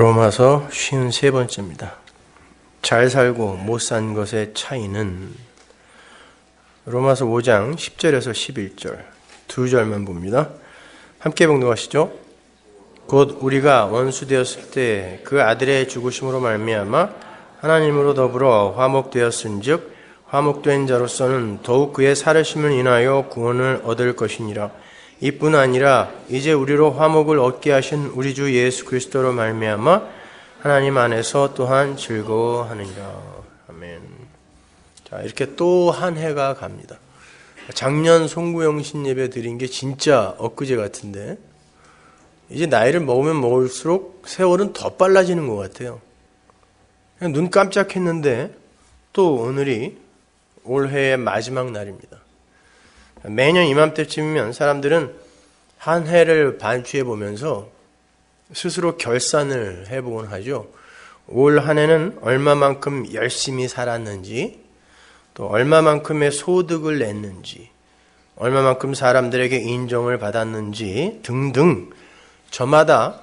로마서 53번째입니다. 잘 살고 못 산 것의 차이는 로마서 5장 10절에서 11절 두 절만 봅니다. 함께 봉독하시죠. 곧 우리가 원수되었을 때 그 아들의 죽으심으로 말미암아 하나님으로 더불어 화목되었은즉 화목된 자로서는 더욱 그의 살으심을 인하여 구원을 얻을 것이니라. 이뿐 아니라 이제 우리로 화목을 얻게 하신 우리 주 예수 그리스도로 말미암아 하나님 안에서 또한 즐거워하느니라. 아멘. 자, 이렇게 또 한 해가 갑니다. 작년 송구영신 예배 드린 게 진짜 엊그제 같은데 이제 나이를 먹으면 먹을수록 세월은 더 빨라지는 것 같아요. 눈 깜짝했는데 또 오늘이 올해의 마지막 날입니다. 매년 이맘때쯤이면 사람들은 한 해를 반추해 보면서 스스로 결산을 해보곤 하죠. 올 한 해는 얼마만큼 열심히 살았는지, 또 얼마만큼의 소득을 냈는지, 얼마만큼 사람들에게 인정을 받았는지 등등 저마다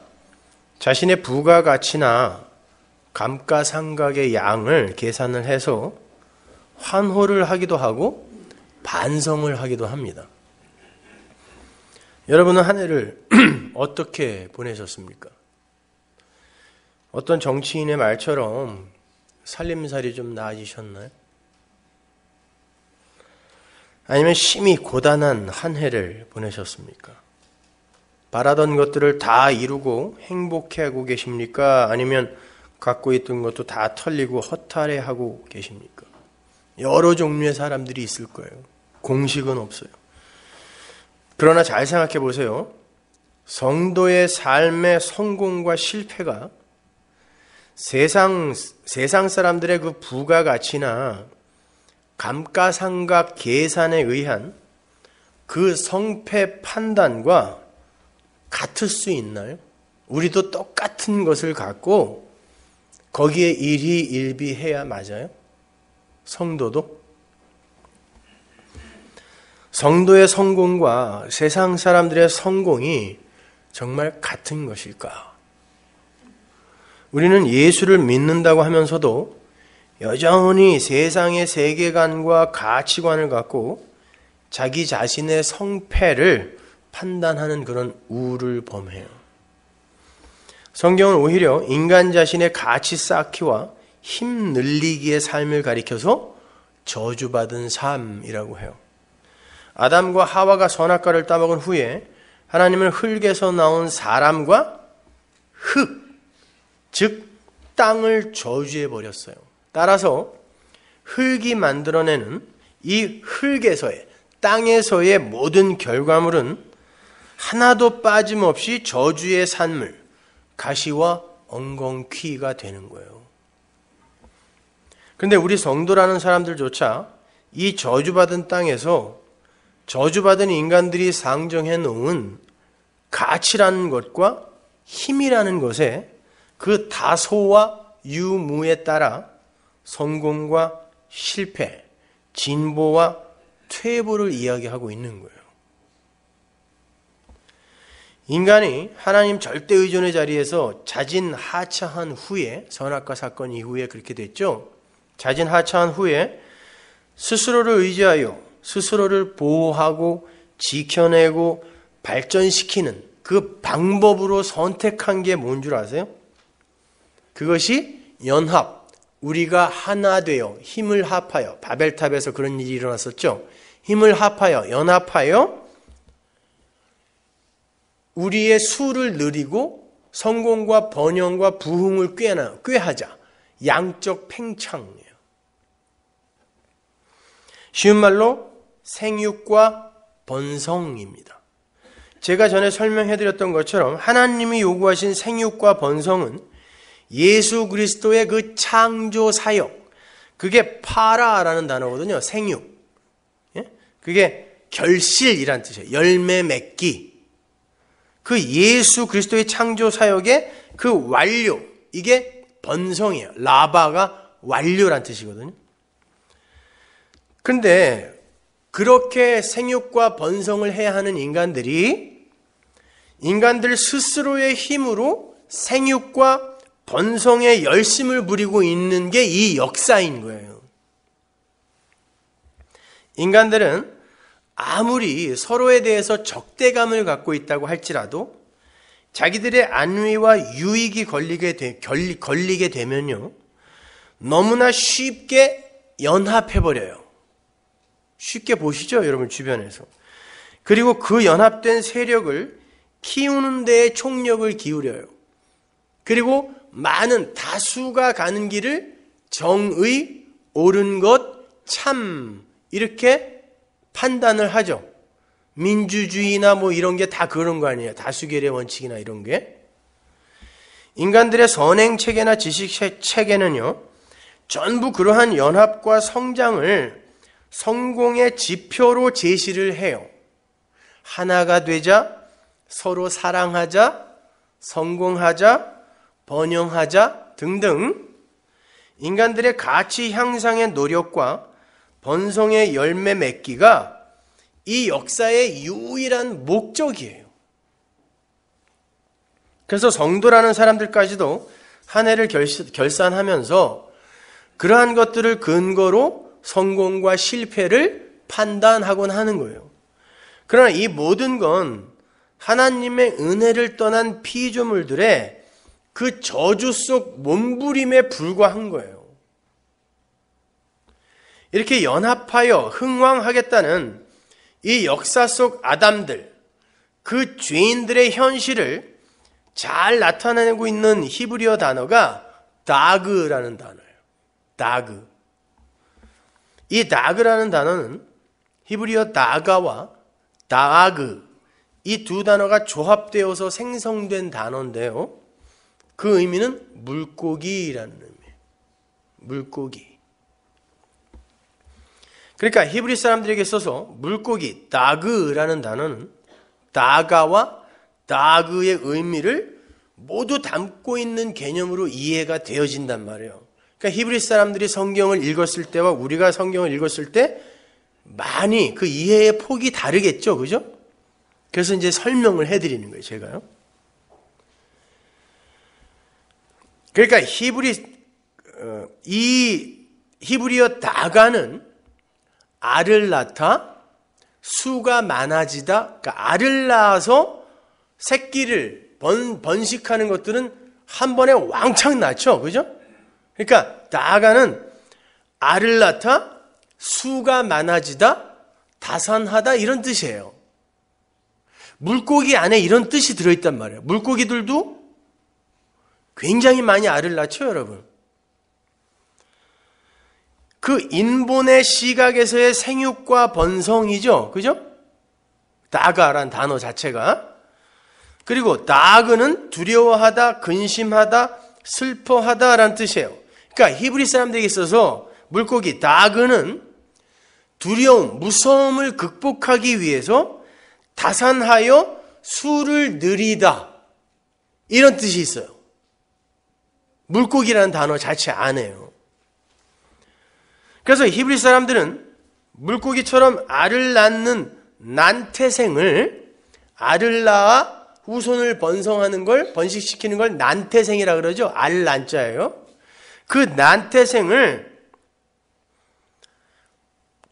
자신의 부가가치나 감가상각의 양을 계산을 해서 환호를 하기도 하고 반성을 하기도 합니다. 여러분은 한 해를 어떻게 보내셨습니까? 어떤 정치인의 말처럼 살림살이 좀 나아지셨나요? 아니면 심히 고단한 한 해를 보내셨습니까? 바라던 것들을 다 이루고 행복해하고 계십니까? 아니면 갖고 있던 것도 다 털리고 허탈해하고 계십니까? 여러 종류의 사람들이 있을 거예요. 공식은 없어요. 그러나 잘 생각해 보세요. 성도의 삶의 성공과 실패가 세상, 세상 사람들의 그 부가가치나 감가상각 계산에 의한 그 성패 판단과 같을 수 있나요? 우리도 똑같은 것을 갖고 거기에 일희일비해야 맞아요? 성도도? 성도의 성공과 세상 사람들의 성공이 정말 같은 것일까? 우리는 예수를 믿는다고 하면서도 여전히 세상의 세계관과 가치관을 갖고 자기 자신의 성패를 판단하는 그런 우를 범해요. 성경은 오히려 인간 자신의 가치 쌓기와 힘 늘리기의 삶을 가리켜서 저주받은 삶이라고 해요. 아담과 하와가 선악과를 따먹은 후에 하나님은 흙에서 나온 사람과 흙, 즉 땅을 저주해 버렸어요. 따라서 흙이 만들어내는 이 흙에서의 땅에서의 모든 결과물은 하나도 빠짐없이 저주의 산물, 가시와 엉겅퀴가 되는 거예요. 그런데 우리 성도라는 사람들조차 이 저주받은 땅에서 저주받은 인간들이 상정해 놓은 가치라는 것과 힘이라는 것에 그 다소와 유무에 따라 성공과 실패, 진보와 퇴보를 이야기하고 있는 거예요. 인간이 하나님 절대 의존의 자리에서 자진 하차한 후에 선악과 사건 이후에 그렇게 됐죠. 자진 하차한 후에 스스로를 의지하여 스스로를 보호하고 지켜내고 발전시키는 그 방법으로 선택한 게 뭔 줄 아세요? 그것이 연합. 우리가 하나 되어 힘을 합하여 바벨탑에서 그런 일이 일어났었죠. 힘을 합하여 연합하여 우리의 수를 늘리고 성공과 번영과 부흥을 꾀나 꾀하자. 양적 팽창이에요. 쉬운 말로 생육과 번성입니다. 제가 전에 설명해 드렸던 것처럼 하나님이 요구하신 생육과 번성은 예수 그리스도의 그 창조 사역, 그게 파라라는 단어거든요. 생육. 예? 그게 결실이란 뜻이에요. 열매 맺기. 그 예수 그리스도의 창조 사역의 그 완료. 이게 번성이에요. 라바가 완료란 뜻이거든요. 근데 그렇게 생육과 번성을 해야 하는 인간들이 인간들 스스로의 힘으로 생육과 번성에 열심을 부리고 있는 게 이 역사인 거예요. 인간들은 아무리 서로에 대해서 적대감을 갖고 있다고 할지라도 자기들의 안위와 유익이 걸리게, 되, 걸리, 걸리게 되면요. 너무나 쉽게 연합해버려요. 쉽게 보시죠, 여러분 주변에서. 그리고 그 연합된 세력을 키우는 데에 총력을 기울여요. 그리고 많은 다수가 가는 길을 정의, 옳은 것, 참 이렇게 판단을 하죠. 민주주의나 뭐 이런 게 다 그런 거 아니에요. 다수결의 원칙이나 이런 게. 인간들의 선행 체계나 지식 체계는요. 전부 그러한 연합과 성장을 성공의 지표로 제시를 해요. 하나가 되자, 서로 사랑하자, 성공하자, 번영하자 등등 인간들의 가치 향상의 노력과 번성의 열매 맺기가 이 역사의 유일한 목적이에요. 그래서 성도라는 사람들까지도 한 해를 결산하면서 그러한 것들을 근거로 성공과 실패를 판단하곤 하는 거예요. 그러나 이 모든 건 하나님의 은혜를 떠난 피조물들의 그 저주 속 몸부림에 불과한 거예요. 이렇게 연합하여 흥왕하겠다는 이 역사 속 아담들, 그 죄인들의 현실을 잘 나타내고 있는 히브리어 단어가 다그라는 단어예요. 다그. 이 다그라는 단어는 히브리어 다가와 다그 이 두 단어가 조합되어서 생성된 단어인데요. 그 의미는 물고기라는 의미예요. 물고기. 그러니까 히브리 사람들에게 있어서 물고기 다그라는 단어는 다가와 다그의 의미를 모두 담고 있는 개념으로 이해가 되어진단 말이에요. 그러니까 히브리 사람들이 성경을 읽었을 때와 우리가 성경을 읽었을 때 많이 그 이해의 폭이 다르겠죠. 그죠? 그래서 이제 설명을 해 드리는 거예요, 제가요. 그러니까 히브리 어, 이 히브리어 다가는 알을 낳다 수가 많아지다 그러니까 알을 낳아서 새끼를 번, 번식하는 것들은 한 번에 왕창 낳죠. 그죠? 그러니까 나가는 알을 낳다, 수가 많아지다, 다산하다 이런 뜻이에요. 물고기 안에 이런 뜻이 들어있단 말이에요. 물고기들도 굉장히 많이 알을 낳죠, 여러분. 그 인본의 시각에서의 생육과 번성이죠. 그죠? 다가란 단어 자체가. 그리고 다그는 두려워하다, 근심하다, 슬퍼하다라는 뜻이에요. 그러니까 히브리 사람들에게 있어서 물고기 다그는 두려움, 무서움을 극복하기 위해서 다산하여 수를 늘이다. 이런 뜻이 있어요. 물고기라는 단어 자체 안해요 그래서 히브리 사람들은 물고기처럼 알을 낳는 난태생을 알을 낳아 후손을 번성하는 걸 번식시키는 걸 난태생이라 그러죠. 알 난자예요. 그 난태생을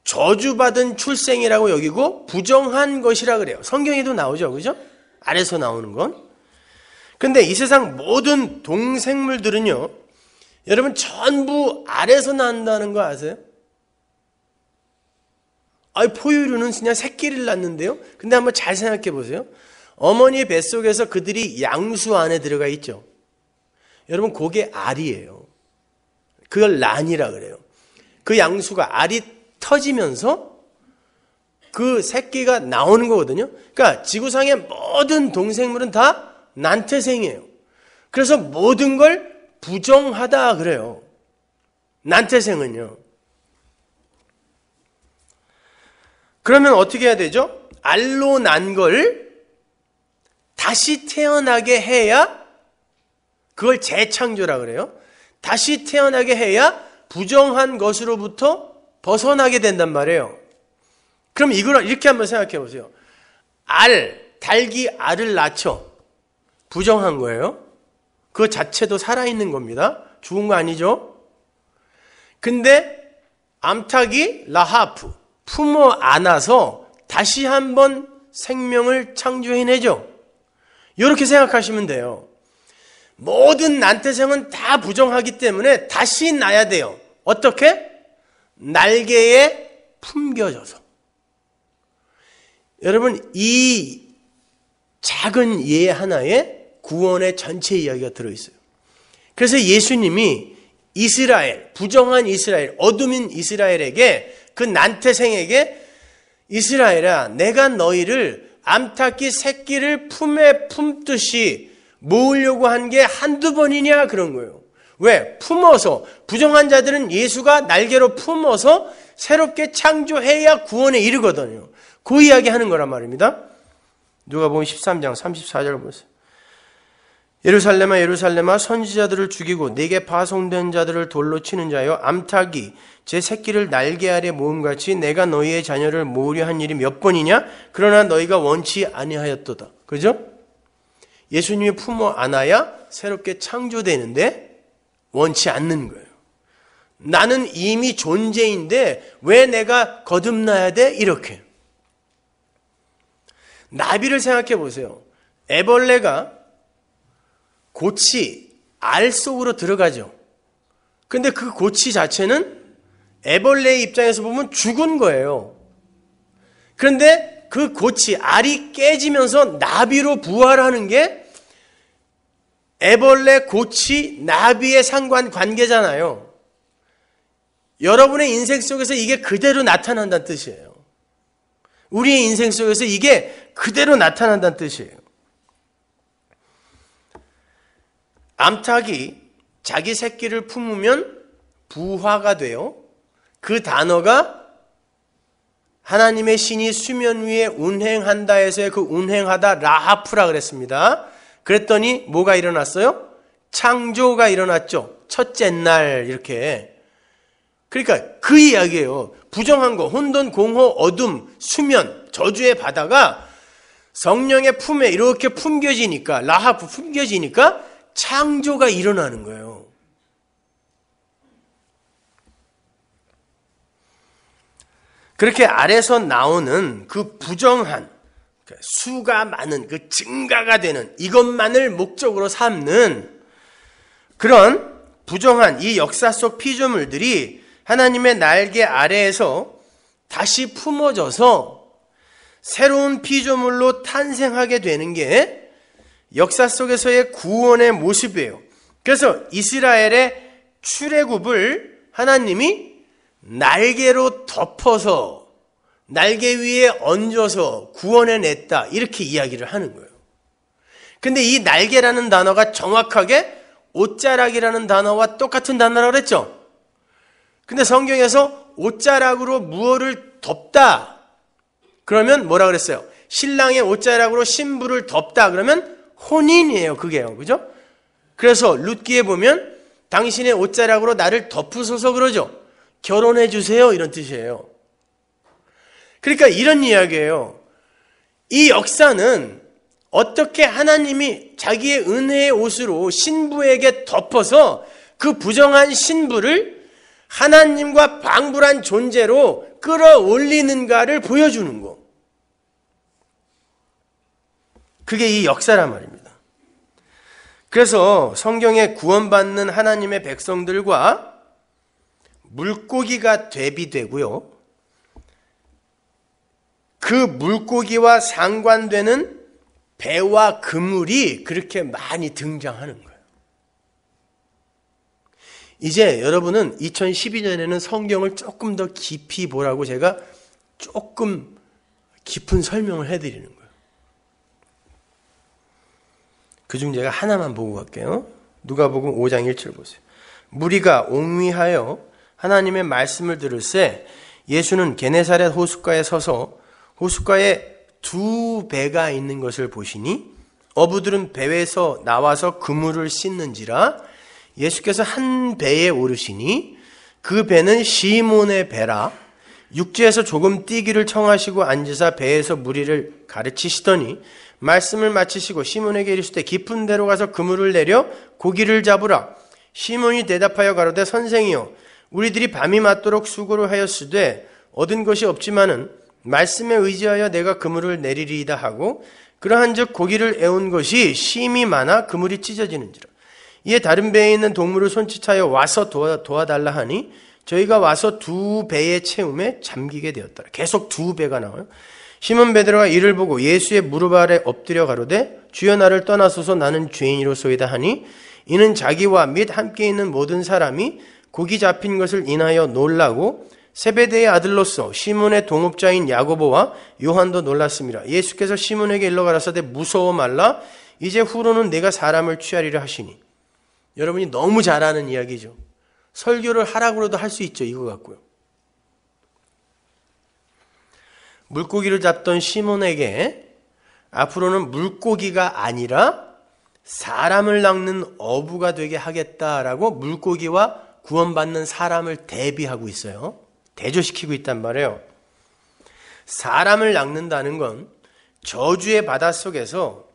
저주받은 출생이라고 여기고 부정한 것이라 그래요. 성경에도 나오죠. 그죠? 아래서 나오는 건. 근데 이 세상 모든 동생물들은요. 여러분 전부 아래서 난다는 거 아세요? 아이 포유류는 그냥 새끼를 낳는데요. 근데 한번 잘 생각해 보세요. 어머니 의 뱃속에서 그들이 양수 안에 들어가 있죠. 여러분 그게 알이에요. 그걸 란이라 그래요. 그 양수가 알이 터지면서 그 새끼가 나오는 거거든요. 그러니까 지구상의 모든 동생물은 다 난태생이에요. 그래서 모든 걸 부정하다 그래요. 난태생은요. 그러면 어떻게 해야 되죠? 알로 난 걸 다시 태어나게 해야 그걸 재창조라 그래요. 다시 태어나게 해야 부정한 것으로부터 벗어나게 된단 말이에요. 그럼 이걸 이렇게 한번 생각해 보세요. 알, 달기 알을 낳죠. 부정한 거예요. 그 자체도 살아있는 겁니다. 죽은 거 아니죠? 근데 암탉이 라하프, 품어 안아서 다시 한번 생명을 창조해내죠. 이렇게 생각하시면 돼요. 모든 난태생은 다 부정하기 때문에 다시 나야 돼요. 어떻게? 날개에 품겨져서. 여러분, 이 작은 예 하나에 구원의 전체 이야기가 들어있어요. 그래서 예수님이 이스라엘, 부정한 이스라엘, 어둠인 이스라엘에게 그 난태생에게 이스라엘아, 내가 너희를 암탉이 새끼를 품에 품듯이 모으려고 한 게 한두 번이냐 그런 거예요. 왜? 품어서 부정한 자들은 예수가 날개로 품어서 새롭게 창조해야 구원에 이르거든요. 그 이야기 하는 거란 말입니다. 누가 보면 13장 34절 보세요. 예루살렘아 예루살렘아 선지자들을 죽이고 내게 파송된 자들을 돌로 치는 자여 암탉이 제 새끼를 날개 아래 모음같이 내가 너희의 자녀를 모으려 한 일이 몇 번이냐 그러나 너희가 원치 아니하였도다. 그죠? 예수님의 품어 안아야 새롭게 창조되는데 원치 않는 거예요. 나는 이미 존재인데 왜 내가 거듭나야 돼? 이렇게. 나비를 생각해 보세요. 애벌레가 고치, 알 속으로 들어가죠. 근데 그 고치 자체는 애벌레의 입장에서 보면 죽은 거예요. 그런데 그 고치, 알이 깨지면서 나비로 부활하는 게 애벌레, 고치, 나비의 상관 관계잖아요. 여러분의 인생 속에서 이게 그대로 나타난다는 뜻이에요. 우리의 인생 속에서 이게 그대로 나타난다는 뜻이에요. 암탉이 자기 새끼를 품으면 부화가 되어 그 단어가 하나님의 신이 수면 위에 운행한다에서의 그 운행하다 라하프라 그랬습니다. 그랬더니 뭐가 일어났어요? 창조가 일어났죠. 첫째 날 이렇게. 그러니까 그 이야기예요. 부정한 거, 혼돈, 공허, 어둠, 수면, 저주의 바다가 성령의 품에 이렇게 품겨지니까 라합 품겨지니까 창조가 일어나는 거예요. 그렇게 아래서 나오는 그 부정한 그러니까 수가 많은 그 증가가 되는 이것만을 목적으로 삼는 그런 부정한 이 역사 속 피조물들이 하나님의 날개 아래에서 다시 품어져서 새로운 피조물로 탄생하게 되는 게 역사 속에서의 구원의 모습이에요. 그래서 이스라엘의 출애굽을 하나님이 날개로 덮어서 날개 위에 얹어서 구원해냈다. 이렇게 이야기를 하는 거예요. 근데 이 날개라는 단어가 정확하게 옷자락이라는 단어와 똑같은 단어라고 그랬죠? 근데 성경에서 옷자락으로 무엇을 덮다. 그러면 뭐라 그랬어요? 신랑의 옷자락으로 신부를 덮다. 그러면 혼인이에요. 그게요. 그죠? 그래서 룻기에 보면 당신의 옷자락으로 나를 덮으소서 그러죠. 결혼해 주세요. 이런 뜻이에요. 그러니까 이런 이야기예요. 이 역사는 어떻게 하나님이 자기의 은혜의 옷으로 신부에게 덮어서 그 부정한 신부를 하나님과 방불한 존재로 끌어올리는가를 보여주는 거. 그게 이 역사란 말입니다. 그래서 성경에 구원받는 하나님의 백성들과 물고기가 대비되고요. 그 물고기와 상관되는 배와 그물이 그렇게 많이 등장하는 거예요. 이제 여러분은 2012년에는 성경을 조금 더 깊이 보라고 제가 조금 깊은 설명을 해드리는 거예요. 그중 제가 하나만 보고 갈게요. 누가 보고 5장 1절 보세요. 무리가 옹위하여 하나님의 말씀을 들을 때 예수는 게네사렛 호숫가에 서서 호숫가에 그 두 배가 있는 것을 보시니 어부들은 배에서 나와서 그물을 씻는지라 예수께서 한 배에 오르시니 그 배는 시몬의 배라 육지에서 조금 뛰기를 청하시고 앉으사 배에서 무리를 가르치시더니 말씀을 마치시고 시몬에게 이르시되 깊은 데로 가서 그물을 내려 고기를 잡으라 시몬이 대답하여 가로되 선생이여 우리들이 밤이 맞도록 수고를 하였으되 얻은 것이 없지만은 말씀에 의지하여 내가 그물을 내리리이다 하고 그러한즉 고기를 애운 것이 심이 많아 그물이 찢어지는지라 이에 다른 배에 있는 동물을 손짓하여 와서 도와, 달라 하니 저희가 와서 두 배의 채움에 잠기게 되었더라 계속 두 배가 나와요 시몬 베드로가 이를 보고 예수의 무릎 아래 엎드려 가로되 주여 나를 떠나소서 나는 죄인이로소이다 하니 이는 자기와 및 함께 있는 모든 사람이 고기 잡힌 것을 인하여 놀라고 세베대의 아들로서 시몬의 동업자인 야고보와 요한도 놀랐습니다. 예수께서 시몬에게 일러 가라사대 무서워 말라 이제 후로는 내가 사람을 취하리라 하시니 여러분이 너무 잘하는 이야기죠. 설교를 하라고라도 할 수 있죠. 이거 같고요. 물고기를 잡던 시몬에게 앞으로는 물고기가 아니라 사람을 낚는 어부가 되게 하겠다라고 물고기와 구원받는 사람을 대비하고 있어요. 대조시키고 있단 말이에요. 사람을 낚는다는 건 저주의 바다 속에서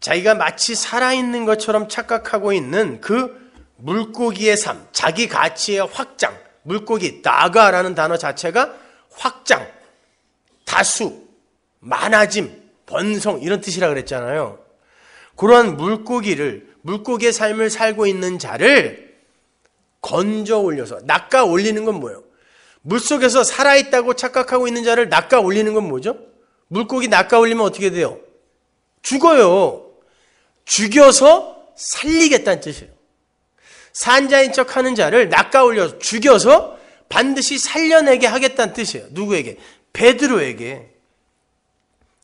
자기가 마치 살아있는 것처럼 착각하고 있는 그 물고기의 삶, 자기 가치의 확장, 물고기, 나가라는 단어 자체가 확장, 다수, 많아짐, 번성, 이런 뜻이라 그랬잖아요. 그러한 물고기를, 물고기의 삶을 살고 있는 자를 건져 올려서, 낚아 올리는 건 뭐예요? 물속에서 살아있다고 착각하고 있는 자를 낚아 올리는 건 뭐죠? 물고기 낚아 올리면 어떻게 돼요? 죽어요. 죽여서 살리겠다는 뜻이에요. 산자인 척 하는 자를 낚아 올려서 죽여서 반드시 살려내게 하겠다는 뜻이에요. 누구에게? 베드로에게.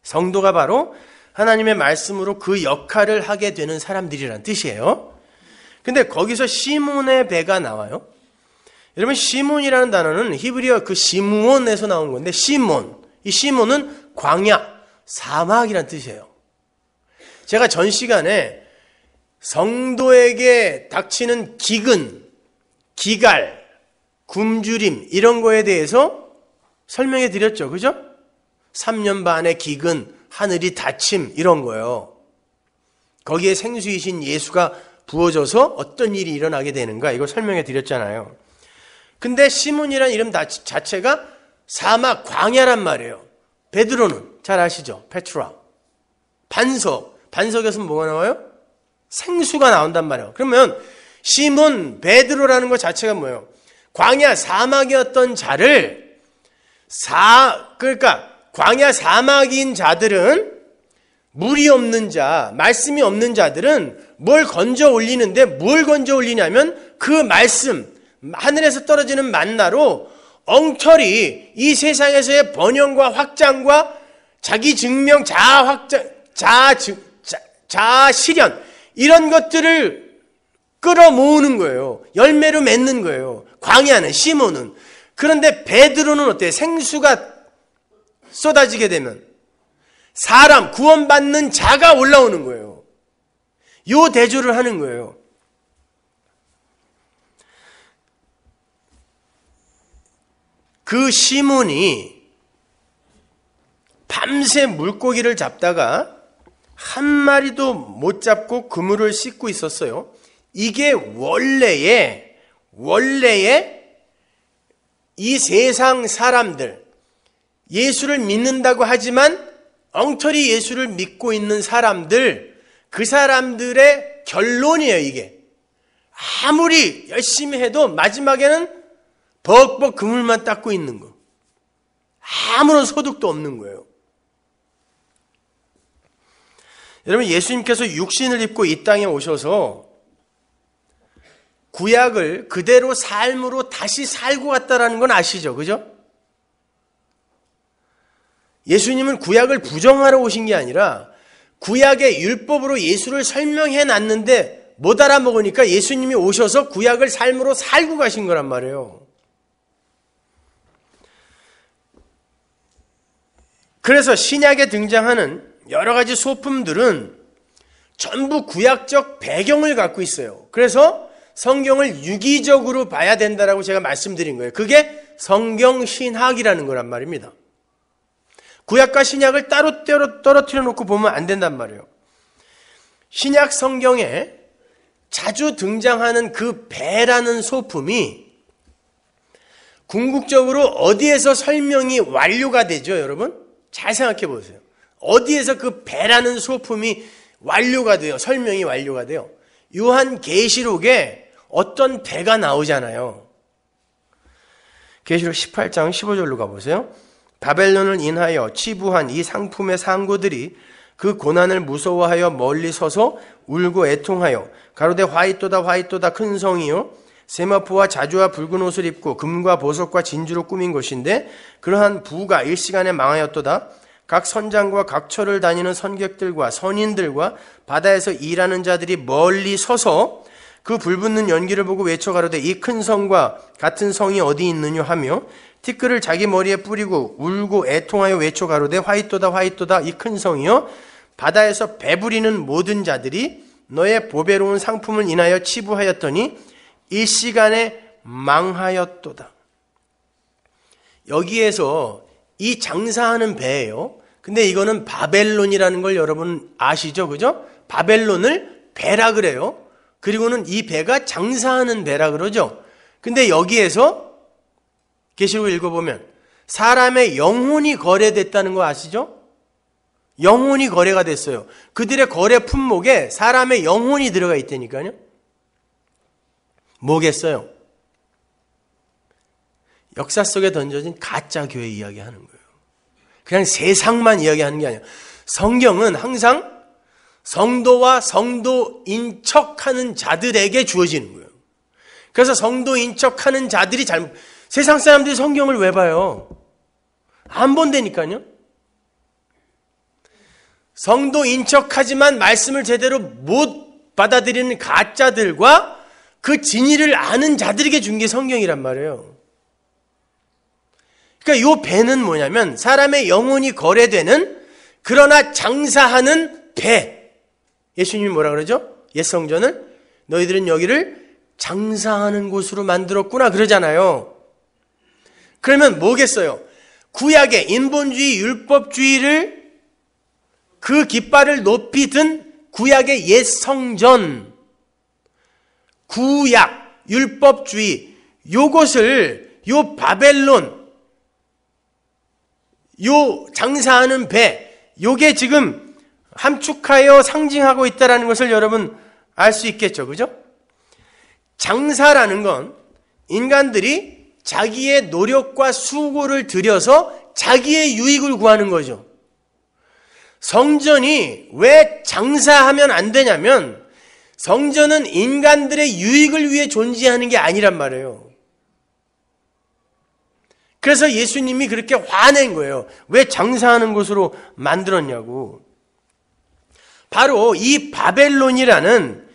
성도가 바로 하나님의 말씀으로 그 역할을 하게 되는 사람들이란 뜻이에요. 근데 거기서 시몬의 배가 나와요. 여러분 시몬이라는 단어는 히브리어 그시몬에서 나온 건데 시몬 이 시몬은 광야 사막이란 뜻이에요. 제가 전 시간에 성도에게 닥치는 기근, 기갈, 굶주림 이런 거에 대해서 설명해 드렸죠. 그죠? 3년 반의 기근, 하늘이 닫힘 이런 거예요. 거기에 생수이신 예수가 부어져서 어떤 일이 일어나게 되는가 이걸 설명해 드렸잖아요. 근데 시몬이라는 이름 자체가 사막 광야란 말이에요. 베드로는 잘 아시죠? 페트라. 반석. 반석에서 뭐가 나와요? 생수가 나온단 말이에요. 그러면 시몬 베드로라는 것 자체가 뭐예요? 광야 사막이었던 자를 사 그러니까 광야 사막인 자들은 물이 없는 자, 말씀이 없는 자들은 뭘 건져 올리는데 뭘 건져 올리냐면 그 말씀, 하늘에서 떨어지는 만나로 엉터리 이 세상에서의 번영과 확장과 자기 증명, 자아 확장, 자 증, 자, 자 실현 이런 것들을 끌어모으는 거예요. 열매로 맺는 거예요. 광야는 심어는 그런데 베드로는 어때? 생수가 쏟아지게 되면 사람 구원받는 자가 올라오는 거예요. 요 대조를 하는 거예요. 그 시몬이 밤새 물고기를 잡다가 한 마리도 못 잡고 그물을 씻고 있었어요. 이게 원래의 원래의 이 세상 사람들 예수를 믿는다고 하지만 엉터리 예수를 믿고 있는 사람들 그 사람들의 결론이에요, 이게. 아무리 열심히 해도 마지막에는 벅벅 그물만 닦고 있는 거. 아무런 소득도 없는 거예요. 여러분 예수님께서 육신을 입고 이 땅에 오셔서 구약을 그대로 삶으로 다시 살고 왔다라는 건 아시죠? 그죠? 예수님은 구약을 부정하러 오신 게 아니라 구약의 율법으로 예수를 설명해 놨는데 못 알아먹으니까 예수님이 오셔서 구약을 삶으로 살고 가신 거란 말이에요. 그래서 신약에 등장하는 여러 가지 소품들은 전부 구약적 배경을 갖고 있어요. 그래서 성경을 유기적으로 봐야 된다라고 제가 말씀드린 거예요. 그게 성경 신학이라는 거란 말입니다. 구약과 신약을 따로 따로 떨어뜨려 놓고 보면 안 된단 말이에요. 신약 성경에 자주 등장하는 그 배라는 소품이 궁극적으로 어디에서 설명이 완료가 되죠, 여러분? 잘 생각해 보세요. 어디에서 그 배라는 소품이 완료가 돼요. 설명이 완료가 돼요. 요한 계시록에 어떤 배가 나오잖아요. 계시록 18장 15절로 가보세요. 바벨론을 인하여 치부한 이 상품의 상고들이 그 고난을 무서워하여 멀리 서서 울고 애통하여 가로되 화이또다 화이또다 큰 성이요 세마포와 자주와 붉은 옷을 입고 금과 보석과 진주로 꾸민 것인데 그러한 부가 일시간에 망하였도다. 각 선장과 각 처를 다니는 선객들과 선인들과 바다에서 일하는 자들이 멀리 서서 그 불붙는 연기를 보고 외쳐가로되 이 큰 성과 같은 성이 어디 있느냐 하며 티끌을 자기 머리에 뿌리고 울고 애통하여 외쳐가로되 화이또다 화이또다 이 큰 성이여 바다에서 배부리는 모든 자들이 너의 보배로운 상품을 인하여 치부하였더니 이 시간에 망하였도다. 여기에서 이 장사하는 배예요. 근데 이거는 바벨론이라는 걸 여러분 아시죠? 그죠? 바벨론을 배라 그래요. 그리고는 이 배가 장사하는 배라 그러죠. 근데 여기에서 계시록 읽어보면 사람의 영혼이 거래됐다는 거 아시죠? 영혼이 거래가 됐어요. 그들의 거래 품목에 사람의 영혼이 들어가 있다니까요. 뭐겠어요? 역사 속에 던져진 가짜 교회 이야기하는 거예요. 그냥 세상만 이야기하는 게 아니에요. 성경은 항상 성도와 성도인 척하는 자들에게 주어지는 거예요. 그래서 성도인 척하는 자들이 잘못 세상 사람들이 성경을 왜 봐요? 안 본다니까요. 성도인 척하지만 말씀을 제대로 못 받아들이는 가짜들과 그 진리를 아는 자들에게 준 게 성경이란 말이에요. 그러니까 요 배는 뭐냐면 사람의 영혼이 거래되는 그러나 장사하는 배. 예수님이 뭐라 그러죠? 옛 성전을 너희들은 여기를 장사하는 곳으로 만들었구나 그러잖아요. 그러면 뭐겠어요? 구약의 인본주의, 율법주의를 그 깃발을 높이 든 구약의 옛 성전 구약, 율법주의, 요것을, 요 바벨론, 요 장사하는 배, 요게 지금 함축하여 상징하고 있다는 것을 여러분 알 수 있겠죠. 그죠? 장사라는 건 인간들이 자기의 노력과 수고를 들여서 자기의 유익을 구하는 거죠. 성전이 왜 장사하면 안 되냐면 성전은 인간들의 유익을 위해 존재하는 게 아니란 말이에요. 그래서 예수님이 그렇게 화낸 거예요. 왜 장사하는 곳으로 만들었냐고. 바로 이 바벨론이라는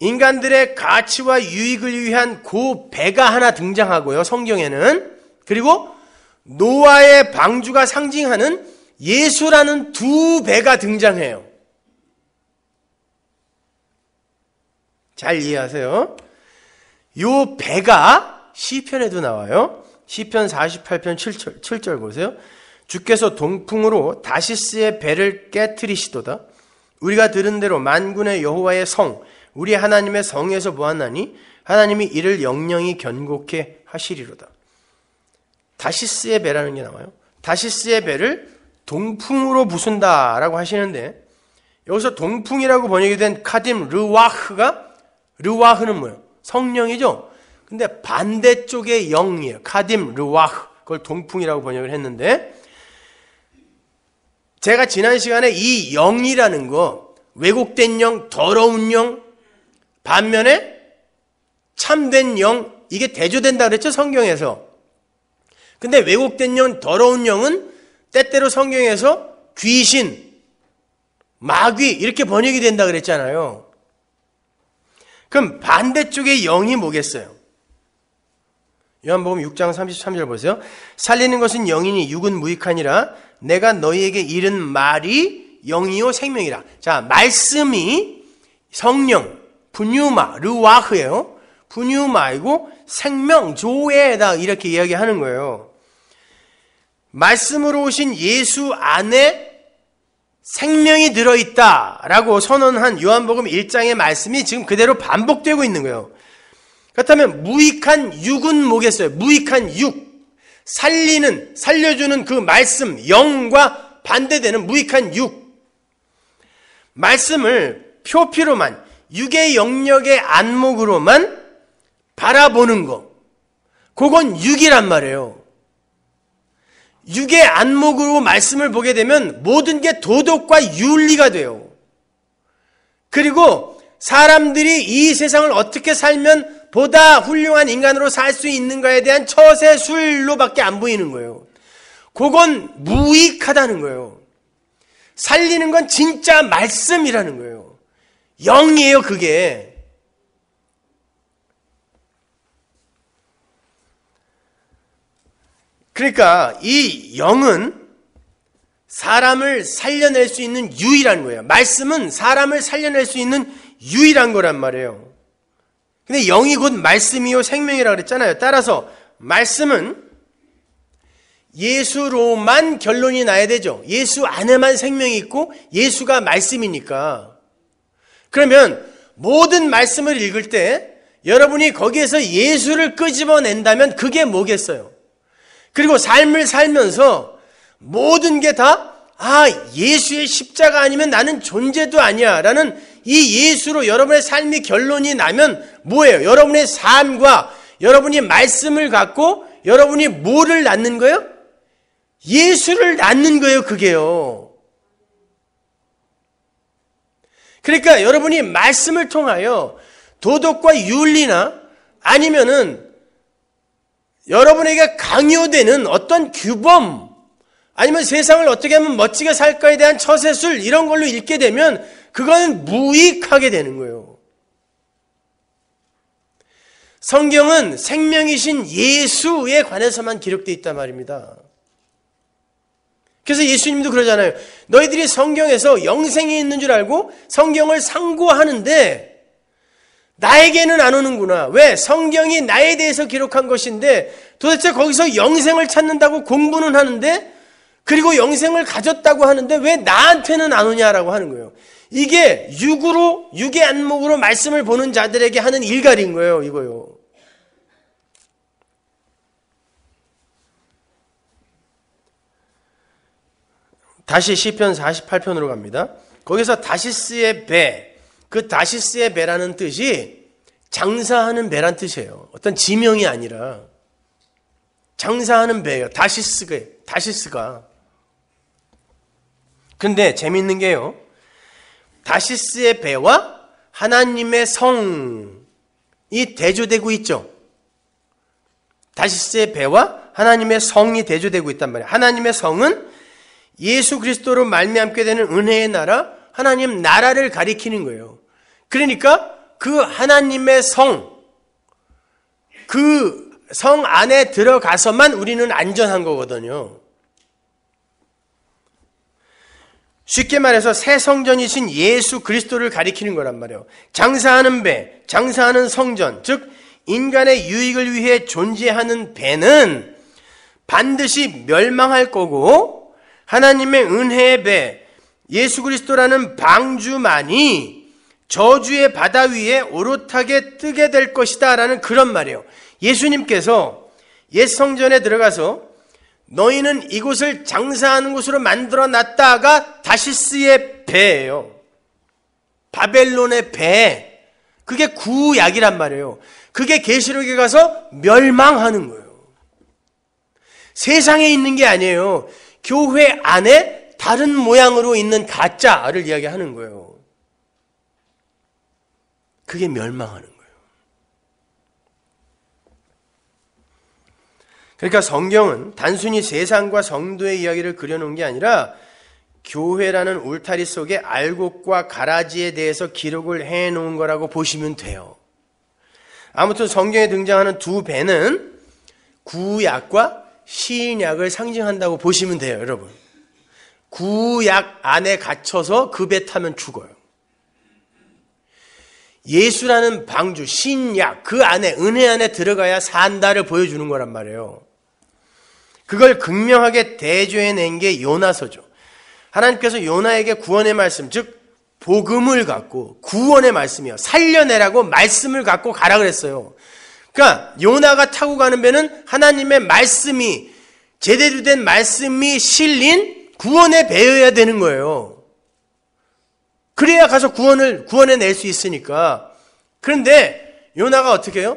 인간들의 가치와 유익을 위한 고 배가 하나 등장하고요. 성경에는. 그리고 노아의 방주가 상징하는 예수라는 두 배가 등장해요. 잘 이해하세요. 요 배가 시편에도 나와요. 시편 48편 7절, 7절 보세요. 주께서 동풍으로 다시스의 배를 깨뜨리시도다. 우리가 들은 대로 만군의 여호와의 성, 우리 하나님의 성에서 보았나니 하나님이 이를 영영히 견고케 하시리로다. 다시스의 배라는 게 나와요. 다시스의 배를 동풍으로 부순다라고 하시는데 여기서 동풍이라고 번역이 된 카딤 르와흐가 르와흐는 뭐예요? 성령이죠? 근데 반대쪽의 영이에요. 카딤 르와흐. 그걸 동풍이라고 번역을 했는데 제가 지난 시간에 이 영이라는 거 왜곡된 영, 더러운 영 반면에 참된 영 이게 대조된다 그랬죠 성경에서 근데 왜곡된 영, 더러운 영은 때때로 성경에서 귀신, 마귀 이렇게 번역이 된다 그랬잖아요 그럼 반대쪽의 영이 뭐겠어요? 요한복음 6장 33절 보세요. 살리는 것은 영이니 육은 무익하니라 내가 너희에게 이른 말이 영이요 생명이라. 자, 말씀이 성령, 분유마, 르와흐예요. 분유마이고 생명, 조에다 이렇게 이야기하는 거예요. 말씀으로 오신 예수 안에 생명이 들어있다 라고 선언한 요한복음 1장의 말씀이 지금 그대로 반복되고 있는 거예요. 그렇다면 무익한 육은 뭐겠어요? 무익한 육. 살리는, 살려주는 그 말씀, 영과 반대되는 무익한 육. 말씀을 표피로만, 육의 영역의 안목으로만 바라보는 거. 그건 육이란 말이에요. 육의 안목으로 말씀을 보게 되면 모든 게 도덕과 윤리가 돼요. 그리고 사람들이 이 세상을 어떻게 살면 보다 훌륭한 인간으로 살 수 있는가에 대한 처세술로밖에 안 보이는 거예요. 그건 무익하다는 거예요. 살리는 건 진짜 말씀이라는 거예요. 영이에요, 그게. 그러니까 이 영은 사람을 살려낼 수 있는 유일한 거예요. 말씀은 사람을 살려낼 수 있는 유일한 거란 말이에요. 근데 영이 곧 말씀이요 생명이라 그랬잖아요. 따라서 말씀은 예수로만 결론이 나야 되죠. 예수 안에만 생명이 있고 예수가 말씀이니까. 그러면 모든 말씀을 읽을 때 여러분이 거기에서 예수를 끄집어낸다면 그게 뭐겠어요? 그리고 삶을 살면서 모든 게 다 아, 예수의 십자가 아니면 나는 존재도 아니야. 라는 이 예수로 여러분의 삶이 결론이 나면 뭐예요? 여러분의 삶과 여러분이 말씀을 갖고 여러분이 뭐를 낳는 거예요? 예수를 낳는 거예요, 그게요. 그러니까 여러분이 말씀을 통하여 도덕과 윤리나 아니면은 여러분에게 강요되는 어떤 규범, 아니면 세상을 어떻게 하면 멋지게 살까에 대한 처세술, 이런 걸로 읽게 되면 그건 무익하게 되는 거예요. 성경은 생명이신 예수에 관해서만 기록되어 있단 말입니다. 그래서 예수님도 그러잖아요. 너희들이 성경에서 영생이 있는 줄 알고 성경을 상고하는데 나에게는 안 오는구나. 왜? 성경이 나에 대해서 기록한 것인데 도대체 거기서 영생을 찾는다고 공부는 하는데 그리고 영생을 가졌다고 하는데 왜 나한테는 안 오냐라고 하는 거예요. 이게 육으로 육의 안목으로 말씀을 보는 자들에게 하는 일갈인 거예요. 이거요. 다시 시편 48편으로 갑니다. 거기서 다시스의 배그 다시스의 배라는 뜻이 장사하는 배란 뜻이에요. 어떤 지명이 아니라 장사하는 배예요. 다시스가 다시스가. 근데 재밌는 게요. 다시스의 배와 하나님의 성이 대조되고 있죠. 다시스의 배와 하나님의 성이 대조되고 있단 말이에요. 하나님의 성은 예수 그리스도로 말미암게 되는 은혜의 나라, 하나님 나라를 가리키는 거예요. 그러니까 그 하나님의 성, 그 성 안에 들어가서만 우리는 안전한 거거든요. 쉽게 말해서 새 성전이신 예수 그리스도를 가리키는 거란 말이에요. 장사하는 배, 장사하는 성전, 즉 인간의 유익을 위해 존재하는 배는 반드시 멸망할 거고 하나님의 은혜의 배, 예수 그리스도라는 방주만이 저주의 바다 위에 오롯하게 뜨게 될 것이다 라는 그런 말이에요. 예수님께서 옛 성전에 들어가서 너희는 이곳을 장사하는 곳으로 만들어 놨다가 다시스의 배예요. 바벨론의 배. 그게 구약이란 말이에요. 그게 계시록에 가서 멸망하는 거예요. 세상에 있는 게 아니에요. 교회 안에 다른 모양으로 있는 가짜를 이야기하는 거예요. 그게 멸망하는 거예요. 그러니까 성경은 단순히 세상과 성도의 이야기를 그려놓은 게 아니라 교회라는 울타리 속에 알곡과 가라지에 대해서 기록을 해놓은 거라고 보시면 돼요. 아무튼 성경에 등장하는 두 배는 구약과 신약을 상징한다고 보시면 돼요, 여러분. 구약 안에 갇혀서 그 배 타면 죽어요. 예수라는 방주, 신약, 그 안에, 은혜 안에 들어가야 산다를 보여주는 거란 말이에요. 그걸 극명하게 대조해낸 게 요나서죠. 하나님께서 요나에게 구원의 말씀, 즉, 복음을 갖고, 구원의 말씀이요. 살려내라고 말씀을 갖고 가라 그랬어요. 그러니까, 요나가 타고 가는 배는 하나님의 말씀이, 제대로 된 말씀이 실린 구원의 배여야 되는 거예요. 그래야 가서 구원을 구원해 낼 수 있으니까. 그런데 요나가 어떻게 해요?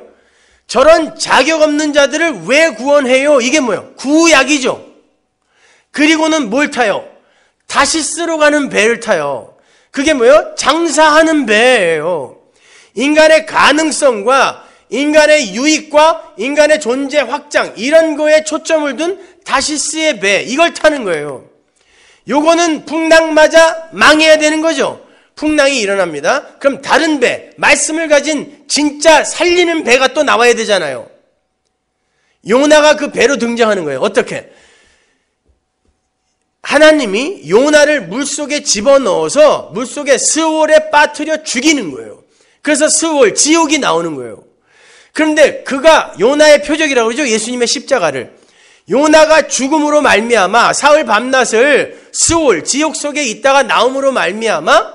저런 자격 없는 자들을 왜 구원해요? 이게 뭐예요? 구약이죠. 그리고는 뭘 타요? 다시 쓰러 가는 배를 타요. 그게 뭐예요? 장사하는 배예요. 인간의 가능성과 인간의 유익과 인간의 존재 확장 이런 거에 초점을 둔 다시스의 배 이걸 타는 거예요. 요거는 풍랑 맞아 망해야 되는 거죠. 풍랑이 일어납니다. 그럼 다른 배, 말씀을 가진 진짜 살리는 배가 또 나와야 되잖아요. 요나가 그 배로 등장하는 거예요. 어떻게? 하나님이 요나를 물속에 집어넣어서 물속에 스올에 빠뜨려 죽이는 거예요. 그래서 스올, 지옥이 나오는 거예요. 그런데 그가 요나의 표적이라고 그러죠. 예수님의 십자가를. 요나가 죽음으로 말미암아 사흘 밤낮을 스올 지옥 속에 있다가 나옴으로 말미암아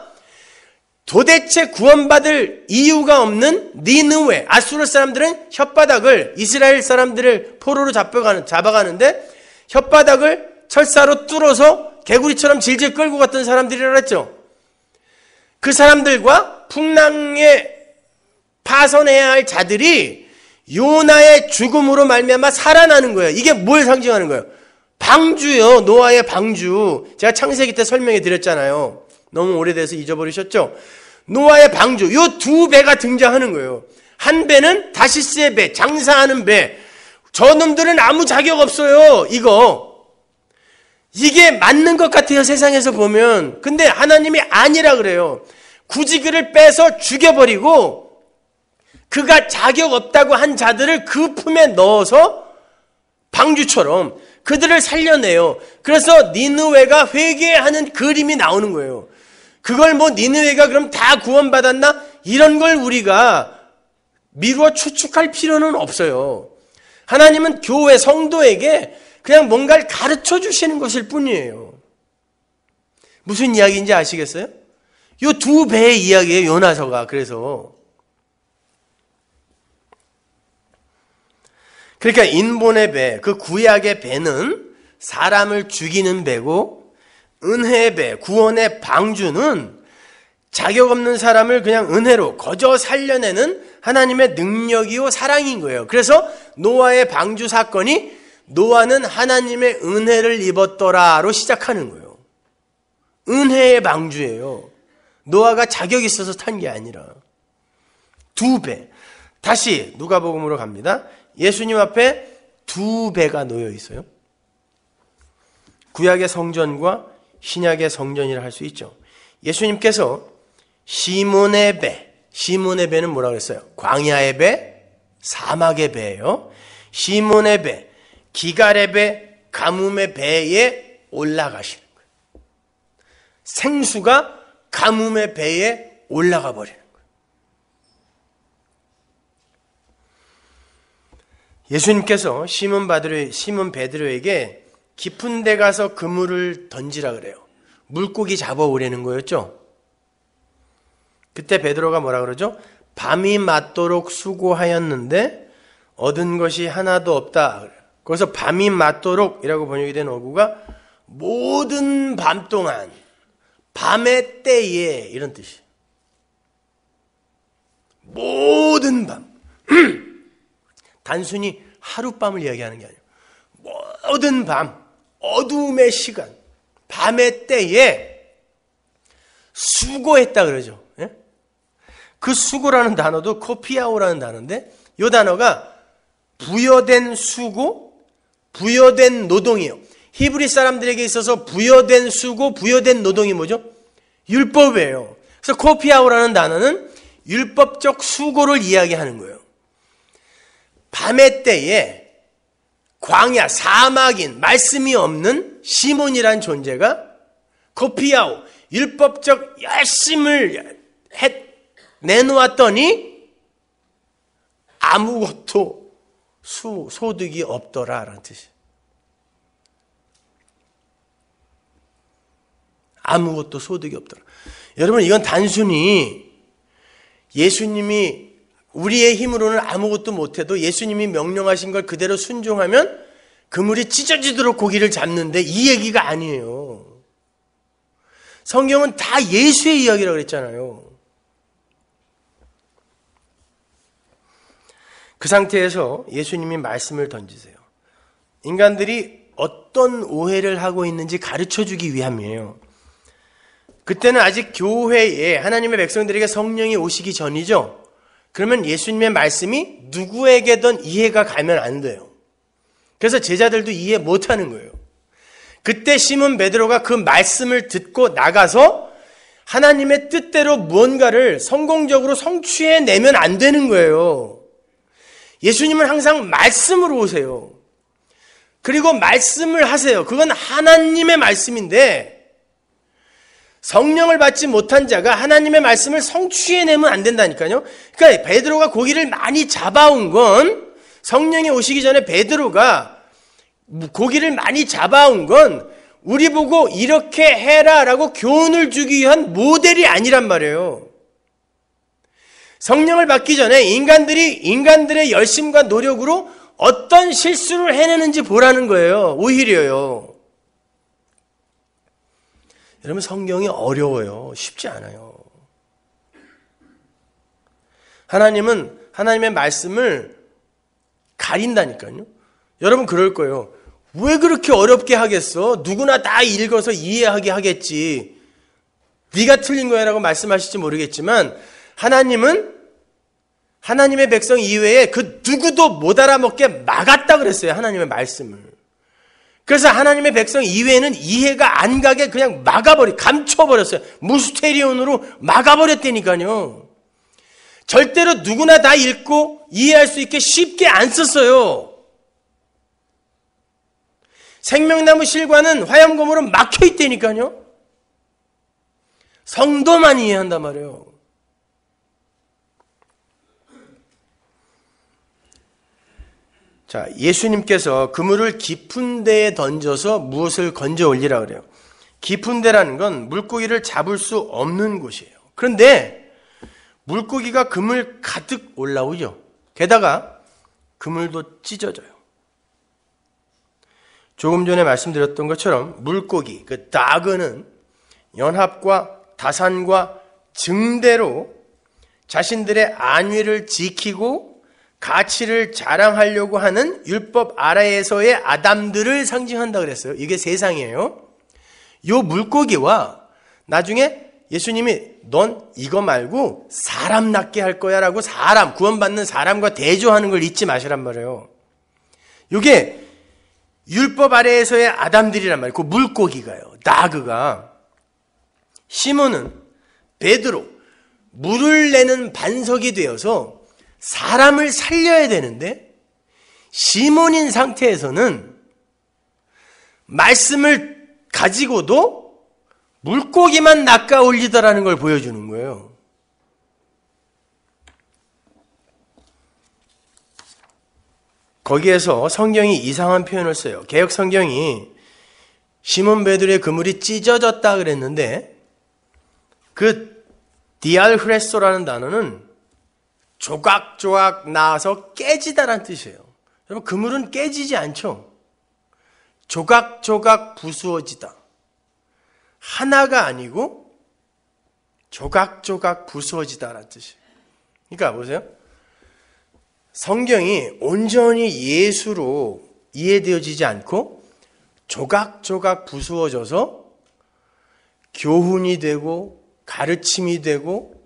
도대체 구원받을 이유가 없는 니느웨 아수르 사람들은 혓바닥을 이스라엘 사람들을 포로로 잡혀가는 잡아가는데 혓바닥을 철사로 뚫어서 개구리처럼 질질 끌고 갔던 사람들이라 했죠. 그 사람들과 풍랑에 파선해야 할 자들이 요나의 죽음으로 말미암아 살아나는 거예요. 이게 뭘 상징하는 거예요? 방주요. 노아의 방주. 제가 창세기 때 설명해 드렸잖아요. 너무 오래돼서 잊어버리셨죠? 노아의 방주 이 두 배가 등장하는 거예요. 한 배는 다시스의 배, 장사하는 배. 저 놈들은 아무 자격 없어요. 이거 이게 맞는 것 같아요. 세상에서 보면. 근데 하나님이 아니라 그래요. 굳이 그를 빼서 죽여버리고 그가 자격 없다고 한 자들을 그 품에 넣어서 방주처럼 그들을 살려내요. 그래서 니누웨가 회개하는 그림이 나오는 거예요. 그걸 뭐니네가 그럼 다 구원받았나? 이런 걸 우리가 미루어 추측할 필요는 없어요. 하나님은 교회 성도에게 그냥 뭔가를 가르쳐 주시는 것일 뿐이에요. 무슨 이야기인지 아시겠어요? 요 두 배의 이야기예요, 요나서가. 그래서 그러니까 인본의 배, 그 구약의 배는 사람을 죽이는 배고 은혜배, 의 구원의 방주는 자격 없는 사람을 그냥 은혜로 거저 살려내는 하나님의 능력이요 사랑인 거예요. 그래서 노아의 방주 사건이 노아는 하나님의 은혜를 입었더라로 시작하는 거예요. 은혜의 방주예요. 노아가 자격이 있어서 탄 게 아니라 두 배. 다시 누가복음으로 갑니다. 예수님 앞에 두 배가 놓여 있어요. 구약의 성전과 신약의 성전이라 할 수 있죠. 예수님께서 시몬의 배, 시몬의 배는 뭐라고 했어요? 광야의 배, 사막의 배예요. 시몬의 배, 기갈의 배, 가뭄의 배에 올라가시는 거예요. 생수가 가뭄의 배에 올라가 버리는 거예요. 예수님께서 시몬 바드로 시몬 베드로에게 깊은 데 가서 그물을 던지라 그래요. 물고기 잡아오려는 거였죠. 그때 베드로가 뭐라 그러죠? 밤이 맞도록 수고하였는데 얻은 것이 하나도 없다. 그래서 밤이 맞도록이라고 번역이 된 어구가 모든 밤 동안 밤의 때에 이런 뜻이. 모든 밤. 단순히 하룻밤을 이야기하는 게 아니에요. 모든 밤. 어둠의 시간, 밤의 때에 수고했다 그러죠. 예? 그 수고라는 단어도 코피아오라는 단어인데 이 단어가 부여된 수고, 부여된 노동이에요. 히브리 사람들에게 있어서 부여된 수고, 부여된 노동이 뭐죠? 율법이에요. 그래서 코피아오라는 단어는 율법적 수고를 이야기하는 거예요. 밤의 때에 광야 사막인 말씀이 없는 시몬이란 존재가 코피아오 율법적 열심을 해, 내놓았더니 아무것도 수, 소득이 없더라라는 뜻이 에요 아무것도 소득이 없더라. 여러분 이건 단순히 예수님이 우리의 힘으로는 아무것도 못해도 예수님이 명령하신 걸 그대로 순종하면 그물이 찢어지도록 고기를 잡는데 이 얘기가 아니에요. 성경은 다 예수의 이야기라고 그랬잖아요. 그 상태에서 예수님이 말씀을 던지세요. 인간들이 어떤 오해를 하고 있는지 가르쳐 주기 위함이에요. 그때는 아직 교회에 하나님의 백성들에게 성령이 오시기 전이죠. 그러면 예수님의 말씀이 누구에게든 이해가 가면 안 돼요. 그래서 제자들도 이해 못 하는 거예요. 그때 심은 베드로가 그 말씀을 듣고 나가서 하나님의 뜻대로 무언가를 성공적으로 성취해 내면 안 되는 거예요. 예수님은 항상 말씀으로 오세요. 그리고 말씀을 하세요. 그건 하나님의 말씀인데 성령을 받지 못한 자가 하나님의 말씀을 성취해내면 안 된다니까요. 그러니까 베드로가 고기를 많이 잡아온 건 성령이 오시기 전에 베드로가 고기를 많이 잡아온 건 우리 보고 이렇게 해라라고 교훈을 주기 위한 모델이 아니란 말이에요. 성령을 받기 전에 인간들이 인간들의 열심과 노력으로 어떤 실수를 해내는지 보라는 거예요. 오히려요. 여러분 성경이 어려워요. 쉽지 않아요. 하나님은 하나님의 말씀을 가린다니까요. 여러분 그럴 거예요. 왜 그렇게 어렵게 하겠어? 누구나 다 읽어서 이해하게 하겠지. 네가 틀린 거야라고 말씀하실지 모르겠지만 하나님은 하나님의 백성 이외에 그 누구도 못 알아먹게 막았다 그랬어요. 하나님의 말씀을. 그래서 하나님의 백성 이외에는 이해가 안 가게 그냥 막아버리, 감춰버렸어요. 무스테리온으로 막아버렸다니까요. 절대로 누구나 다 읽고 이해할 수 있게 쉽게 안 썼어요. 생명나무 실과는 화염검으로 막혀있다니까요. 성도만 이해한단 말이에요. 자, 예수님께서 그물을 깊은 데에 던져서 무엇을 건져 올리라 그래요. 깊은 데라는 건 물고기를 잡을 수 없는 곳이에요. 그런데 물고기가 그물 가득 올라오죠. 게다가 그물도 찢어져요. 조금 전에 말씀드렸던 것처럼 물고기, 그 다그는 연합과 다산과 증대로 자신들의 안위를 지키고 가치를 자랑하려고 하는 율법 아래에서의 아담들을 상징한다 그랬어요. 이게 세상이에요. 요 물고기와 나중에 예수님이 넌 이거 말고 사람 낫게 할 거야 라고 사람, 구원받는 사람과 대조하는 걸 잊지 마시란 말이에요. 요게 율법 아래에서의 아담들이란 말이에요. 그 물고기가요. 나그가. 시몬은 베드로, 물을 내는 반석이 되어서 사람을 살려야 되는데 시몬인 상태에서는 말씀을 가지고도 물고기만 낚아 올리더라는 걸 보여주는 거예요. 거기에서 성경이 이상한 표현을 써요. 개혁 성경이 시몬 베드로의 그물이 찢어졌다 그랬는데 그 디알후레소라는 단어는 조각조각 나서 깨지다란 뜻이에요. 여러분 그물은 깨지지 않죠. 조각조각 부수어지다. 하나가 아니고 조각조각 부수어지다라는 뜻이에요. 그러니까 보세요. 성경이 온전히 예수로 이해되어지지 않고 조각조각 부수어져서 교훈이 되고 가르침이 되고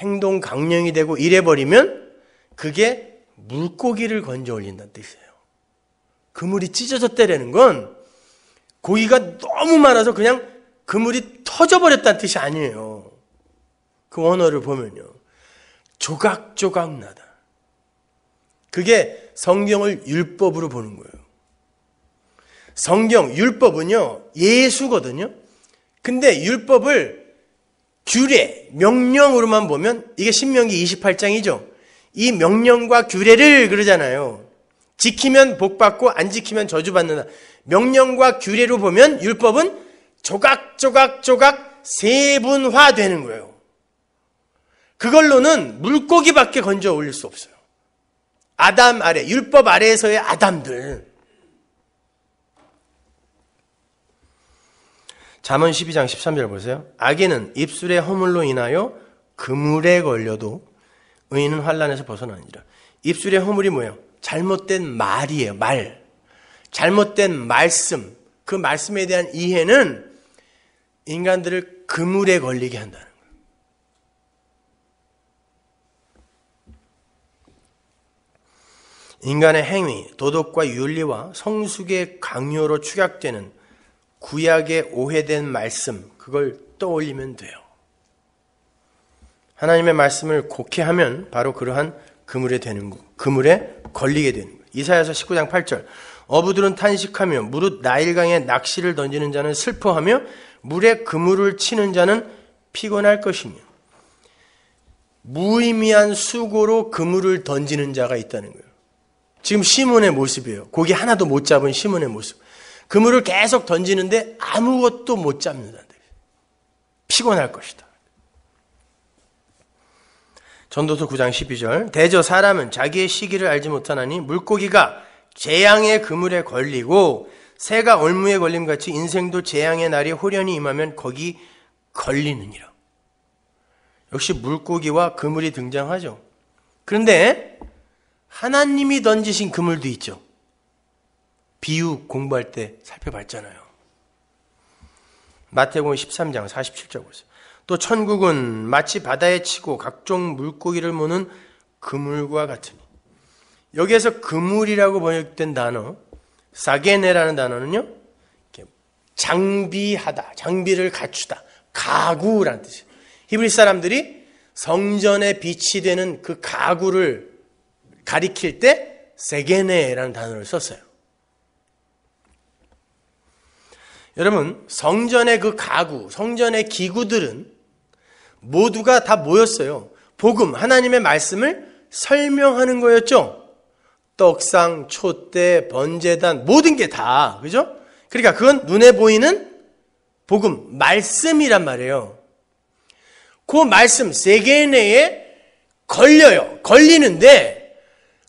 행동 강령이 되고 이래버리면 그게 물고기를 건져 올린다는 뜻이에요. 그물이 찢어졌다라는 건 고기가 너무 많아서 그냥 그물이 터져버렸다는 뜻이 아니에요. 그언어를 보면요. 조각조각 나다. 그게 성경을 율법으로 보는 거예요. 성경, 율법은요, 예수거든요. 근데 율법을 규례, 명령으로만 보면 이게 신명기 28장이죠. 이 명령과 규례를 그러잖아요. 지키면 복받고 안 지키면 저주받는다. 명령과 규례로 보면 율법은 조각조각조각 세분화되는 거예요. 그걸로는 물고기밖에 건져 올릴 수 없어요. 아담 아래, 율법 아래에서의 아담들. 잠언 12장 13절 보세요. 악인은 입술의 허물로 인하여 그물에 걸려도 의인은 환란에서 벗어나니라. 입술의 허물이 뭐예요? 잘못된 말이에요. 말. 잘못된 말씀. 그 말씀에 대한 이해는 인간들을 그물에 걸리게 한다는 거예요. 인간의 행위, 도덕과 윤리와 성숙의 강요로 축약되는 구약의 오해된 말씀, 그걸 떠올리면 돼요. 하나님의 말씀을 곡해하면 바로 그러한 그물에 되는 그물에 걸리게 되는 이사야서 19장 8절. 어부들은 탄식하며 무릇 나일강에 낚시를 던지는 자는 슬퍼하며 물에 그물을 치는 자는 피곤할 것이며 무의미한 수고로 그물을 던지는 자가 있다는 거예요. 지금 시몬의 모습이에요. 고기 하나도 못 잡은 시몬의 모습. 그물을 계속 던지는데 아무것도 못 잡는다. 피곤할 것이다. 전도서 9장 12절 대저 사람은 자기의 시기를 알지 못하나니 물고기가 재앙의 그물에 걸리고 새가 올무에 걸림같이 인생도 재앙의 날이 호련히 임하면 거기 걸리느니라. 역시 물고기와 그물이 등장하죠. 그런데 하나님이 던지신 그물도 있죠. 비유 공부할 때 살펴봤잖아요. 마태복음 13장 47절 보세요. 또 천국은 마치 바다에 치고 각종 물고기를 모는 그물과 같으니 여기에서 그물이라고 번역된 단어 사게네라는 단어는요 장비하다 장비를 갖추다 가구라는 뜻이에요. 히브리 사람들이 성전에 비치되는 그 가구를 가리킬 때 세게네라는 단어를 썼어요. 여러분, 성전의 그 가구, 성전의 기구들은 모두가 다 모였어요. 복음, 하나님의 말씀을 설명하는 거였죠. 떡상, 촛대, 번제단, 모든 게 다, 그죠? 그러니까 그건 눈에 보이는 복음, 말씀이란 말이에요. 그 말씀 세개 내에 걸려요. 걸리는데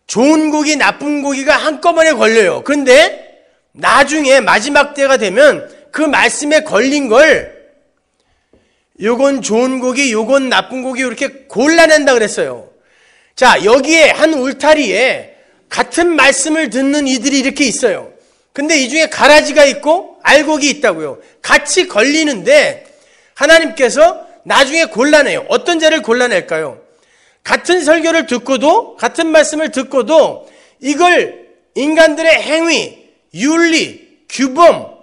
좋은 고기, 나쁜 고기가 한꺼번에 걸려요. 그런데 나중에 마지막 때가 되면 그 말씀에 걸린 걸 요건 좋은 고기, 요건 나쁜 고기 이렇게 골라낸다 그랬어요. 자, 여기에 한 울타리에 같은 말씀을 듣는 이들이 이렇게 있어요. 근데 이 중에 가라지가 있고 알곡이 있다고요. 같이 걸리는데 하나님께서 나중에 골라내요. 어떤 자를 골라낼까요? 같은 설교를 듣고도 같은 말씀을 듣고도 이걸 인간들의 행위, 윤리, 규범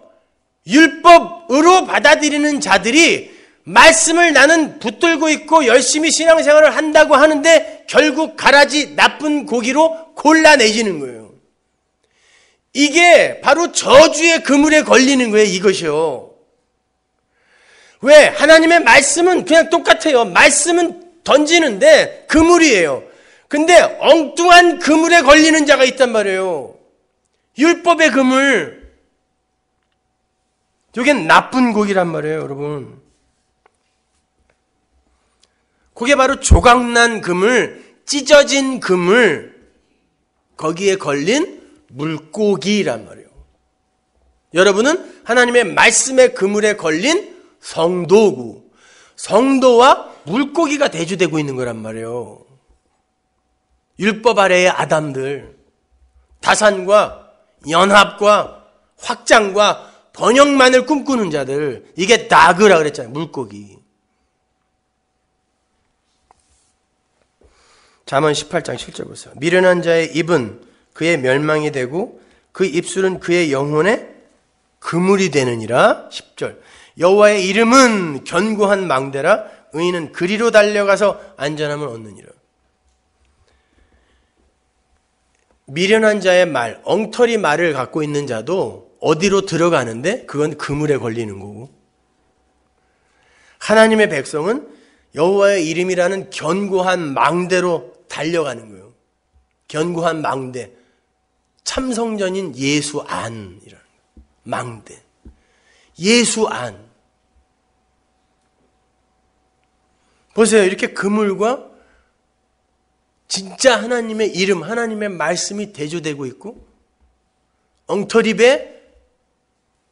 율법으로 받아들이는 자들이 말씀을 나는 붙들고 있고 열심히 신앙생활을 한다고 하는데 결국 가라지 나쁜 고기로 골라내지는 거예요. 이게 바로 저주의 그물에 걸리는 거예요, 이것이요. 왜? 하나님의 말씀은 그냥 똑같아요. 말씀은 던지는데 그물이에요. 근데 엉뚱한 그물에 걸리는 자가 있단 말이에요. 율법의 그물. 여긴 나쁜 곡이란 말이에요, 여러분. 그게 바로 조각난 금을, 찢어진 금을, 거기에 걸린 물고기란 말이에요. 여러분은 하나님의 말씀의 그물에 걸린 성도고, 성도와 물고기가 대조되고 있는 거란 말이에요. 율법 아래의 아담들, 다산과 연합과 확장과 번역만을 꿈꾸는 자들 이게 나그라 그랬잖아요. 물고기. 잠언 18장 7절 보세요. 미련한 자의 입은 그의 멸망이 되고 그 입술은 그의 영혼의 그물이 되느니라. 10절. 여호와의 이름은 견고한 망대라 의인은 그리로 달려가서 안전함을 얻느니라. 미련한 자의 말, 엉터리 말을 갖고 있는 자도 어디로 들어가는데 그건 그물에 걸리는 거고 하나님의 백성은 여호와의 이름이라는 견고한 망대로 달려가는 거예요. 견고한 망대. 참성전인 예수 안이라는 망대. 예수 안. 보세요. 이렇게 그물과 진짜 하나님의 이름, 하나님의 말씀이 대조되고 있고 엉터리배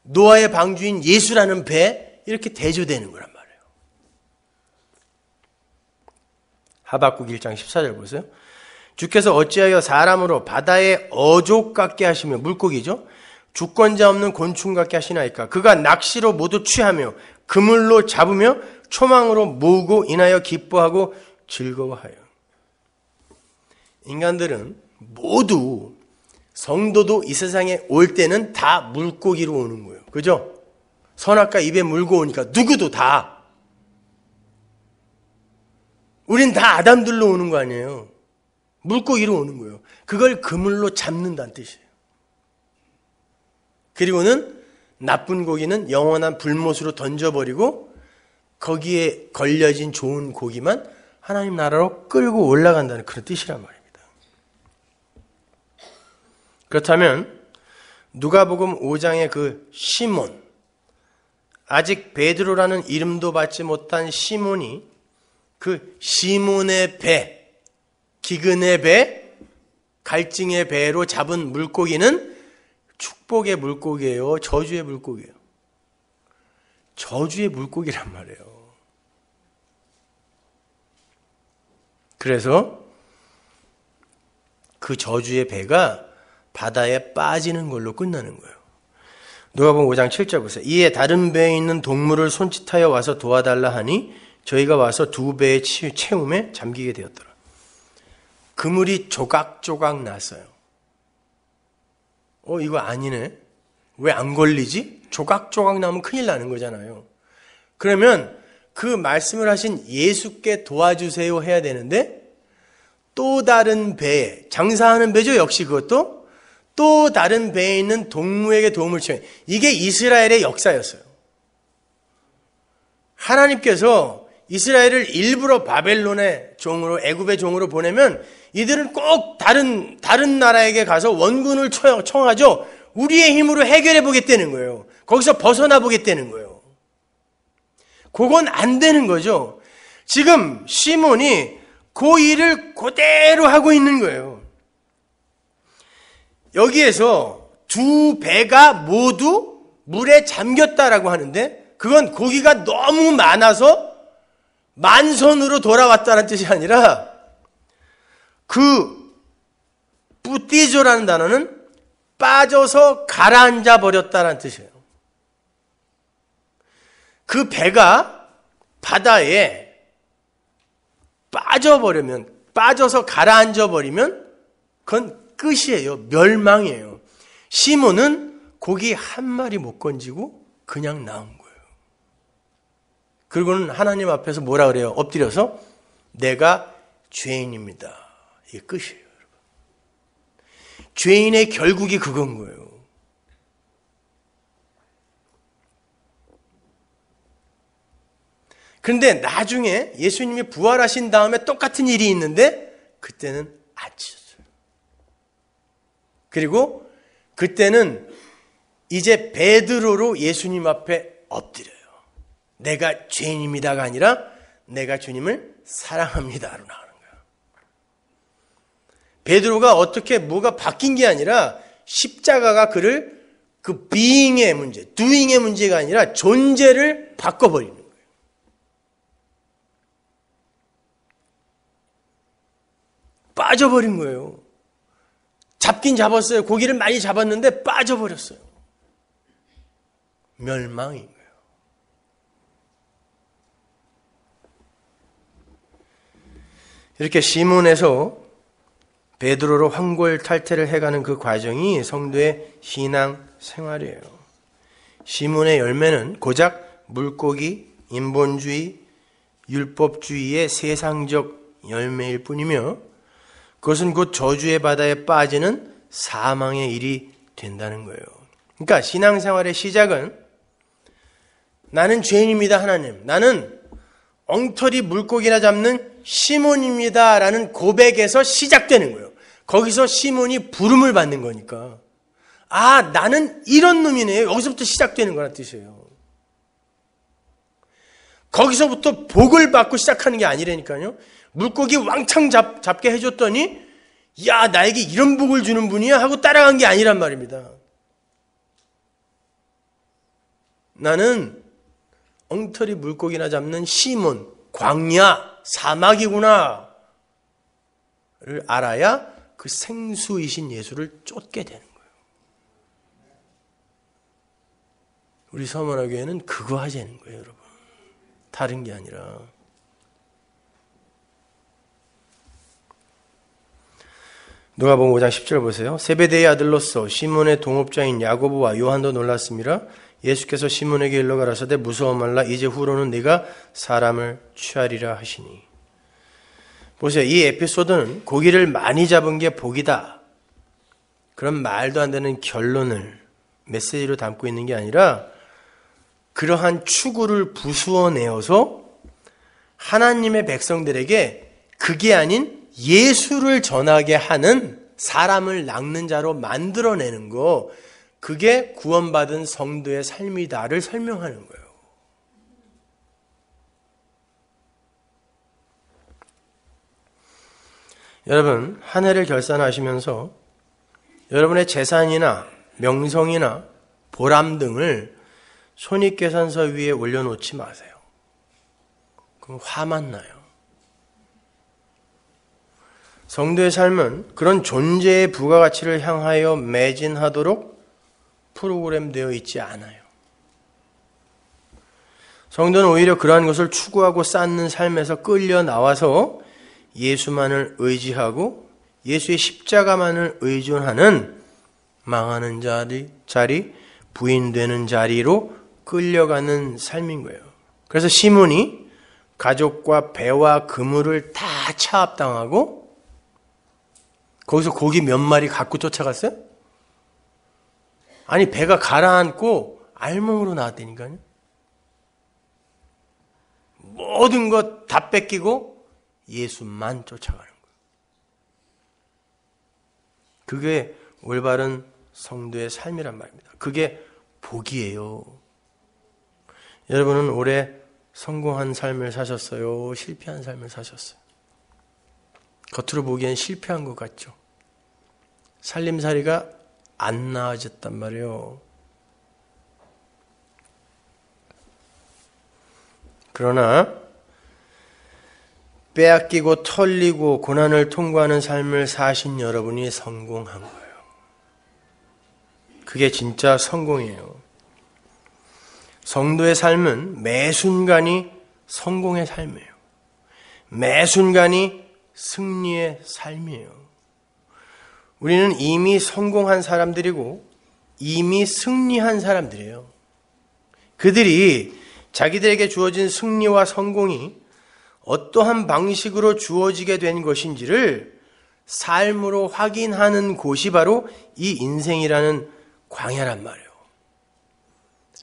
노아의 방주인 예수라는 배 이렇게 대조되는 거란 말이에요. 하박국 1장 14절 보세요. 주께서 어찌하여 사람으로 바다에 어족 같게 하시며 물고기죠. 주권자 없는 곤충 같게 하시나이까 그가 낚시로 모두 취하며 그물로 잡으며 초망으로 모으고 인하여 기뻐하고 즐거워하여 인간들은 모두 성도도 이 세상에 올 때는 다 물고기로 오는 거예요. 그죠? 선악과 입에 물고 오니까 누구도 다. 우린 다 아담들로 오는 거 아니에요. 물고기로 오는 거예요. 그걸 그물로 잡는다는 뜻이에요. 그리고는 나쁜 고기는 영원한 불못으로 던져버리고 거기에 걸려진 좋은 고기만 하나님 나라로 끌고 올라간다는 그런 뜻이란 말이에요. 그렇다면 누가복음 5장의 그 시몬 아직 베드로라는 이름도 받지 못한 시몬이 그 시몬의 배, 기근의 배, 갈증의 배로 잡은 물고기는 축복의 물고기예요. 저주의 물고기예요. 저주의 물고기란 말이에요. 그래서 그 저주의 배가 바다에 빠지는 걸로 끝나는 거예요. 누가복음 5장 7절 보세요. 이에 다른 배에 있는 동물을 손짓하여 와서 도와달라 하니 저희가 와서 두 배의 채움에 잠기게 되었더라. 그물이 조각조각 났어요. 어, 이거 아니네. 왜 안 걸리지? 조각조각 나면 큰일 나는 거잖아요. 그러면 그 말씀을 하신 예수께 도와주세요 해야 되는데 또 다른 배, 장사하는 배죠. 역시 그것도 또 다른 배에 있는 동무에게 도움을 청해. 이게 이스라엘의 역사였어요. 하나님께서 이스라엘을 일부러 바벨론의 종으로 애굽의 종으로 보내면 이들은 꼭 다른 다른 나라에게 가서 원군을 청하죠. 우리의 힘으로 해결해 보겠다는 거예요. 거기서 벗어나 보겠다는 거예요. 그건 안 되는 거죠. 지금 시몬이 그 일을 그대로 하고 있는 거예요. 여기에서 두 배가 모두 물에 잠겼다라고 하는데 그건 고기가 너무 많아서 만선으로 돌아왔다는 뜻이 아니라 그 뿌띠조라는 단어는 빠져서 가라앉아 버렸다는 뜻이에요. 그 배가 바다에 빠져버리면 빠져서 가라앉아 버리면 그건 끝이에요. 멸망이에요. 시몬은 고기 한 마리 못 건지고 그냥 나온 거예요. 그리고는 하나님 앞에서 뭐라 그래요? 엎드려서 내가 죄인입니다. 이게 끝이에요. 여러분. 죄인의 결국이 그건 거예요. 그런데 나중에 예수님이 부활하신 다음에 똑같은 일이 있는데 그때는 아침. 그리고 그때는 이제 베드로로 예수님 앞에 엎드려요. 내가 죄인입니다가 아니라 내가 주님을 사랑합니다로 나가는 거야. 베드로가 어떻게 뭐가 바뀐 게 아니라 십자가가 그를 그 being의 문제, doing의 문제가 아니라 존재를 바꿔버리는 거예요. 빠져버린 거예요. 잡긴 잡았어요. 고기를 많이 잡았는데 빠져버렸어요. 멸망인 거예요. 이렇게 시몬에서 베드로로 황골탈퇴를 해가는 그 과정이 성도의 신앙 생활이에요. 시몬의 열매는 고작 물고기, 인본주의, 율법주의의 세상적 열매일 뿐이며 그것은 곧 저주의 바다에 빠지는 사망의 일이 된다는 거예요. 그러니까 신앙생활의 시작은 나는 죄인입니다, 하나님. 나는 엉터리 물고기나 잡는 시몬입니다. 라는 고백에서 시작되는 거예요. 거기서 시몬이 부름을 받는 거니까. 아, 나는 이런 놈이네 여기서부터 시작되는 거란 뜻이에요. 거기서부터 복을 받고 시작하는 게 아니라니까요. 물고기 왕창 잡, 잡게 해줬더니 야 나에게 이런 복을 주는 분이야 하고 따라간 게 아니란 말입니다. 나는 엉터리 물고기나 잡는 시몬, 광야, 사막이구나 를 알아야 그 생수이신 예수를 쫓게 되는 거예요. 우리 서문화교회는 그거 하자는 거예요, 여러분. 다른 게 아니라. 누가복음 5장 10절 보세요. 세베대의 아들로서 시몬의 동업자인 야고보와 요한도 놀랐습니다. 예수께서 시몬에게 일러 가라사대 무서워 말라 이제 후로는 네가 사람을 취하리라 하시니 보세요. 이 에피소드는 고기를 많이 잡은 게 복이다. 그런 말도 안 되는 결론을 메시지로 담고 있는 게 아니라 그러한 추구를 부수어내어서 하나님의 백성들에게 그게 아닌 예수를 전하게 하는 사람을 낚는 자로 만들어내는 거, 그게 구원받은 성도의 삶이다를 설명하는 거예요. 여러분, 한 해를 결산하시면서 여러분의 재산이나 명성이나 보람 등을 손익계산서 위에 올려놓지 마세요. 그럼 화만 나요. 성도의 삶은 그런 존재의 부가가치를 향하여 매진하도록 프로그램되어 있지 않아요. 성도는 오히려 그러한 것을 추구하고 쌓는 삶에서 끌려 나와서 예수만을 의지하고 예수의 십자가만을 의존하는 망하는 자리, 자리, 부인되는 자리로 끌려가는 삶인 거예요. 그래서 시몬이 가족과 배와 그물을 다 차압당하고 거기서 고기 몇 마리 갖고 쫓아갔어요? 아니 배가 가라앉고 알몸으로 나왔다니까요. 모든 것 다 뺏기고 예수만 쫓아가는 거예요. 그게 올바른 성도의 삶이란 말입니다. 그게 복이에요. 여러분은 올해 성공한 삶을 사셨어요? 실패한 삶을 사셨어요? 겉으로 보기엔 실패한 것 같죠. 살림살이가 안 나아졌단 말이에요. 그러나 빼앗기고 털리고 고난을 통과하는 삶을 사신 여러분이 성공한 거예요. 그게 진짜 성공이에요. 성도의 삶은 매 순간이 성공의 삶이에요. 매 순간이 승리의 삶이에요. 우리는 이미 성공한 사람들이고 이미 승리한 사람들이에요. 그들이 자기들에게 주어진 승리와 성공이 어떠한 방식으로 주어지게 된 것인지를 삶으로 확인하는 곳이 바로 이 인생이라는 광야란 말이에요.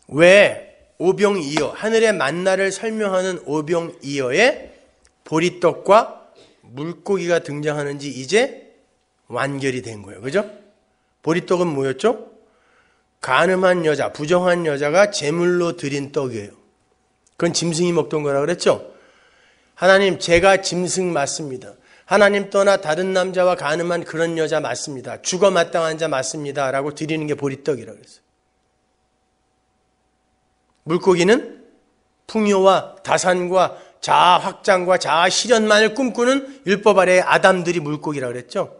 왜 오병이어, 하늘의 만나를 설명하는 오병이어의 보리떡과 물고기가 등장하는 지 이제 완결이 된 거예요. 그죠? 보리떡은 뭐였죠? 가늠한 여자, 부정한 여자가 제물로 드린 떡이에요. 그건 짐승이 먹던 거라 그랬죠? 하나님, 제가 짐승 맞습니다. 하나님 떠나 다른 남자와 가늠한 그런 여자 맞습니다. 죽어 마땅한 자 맞습니다. 라고 드리는 게 보리떡이라고 그어요 물고기는 풍요와 다산과 자아 확장과 자아 실현만을 꿈꾸는 율법 아래의 아담들이 물고기라 그랬죠.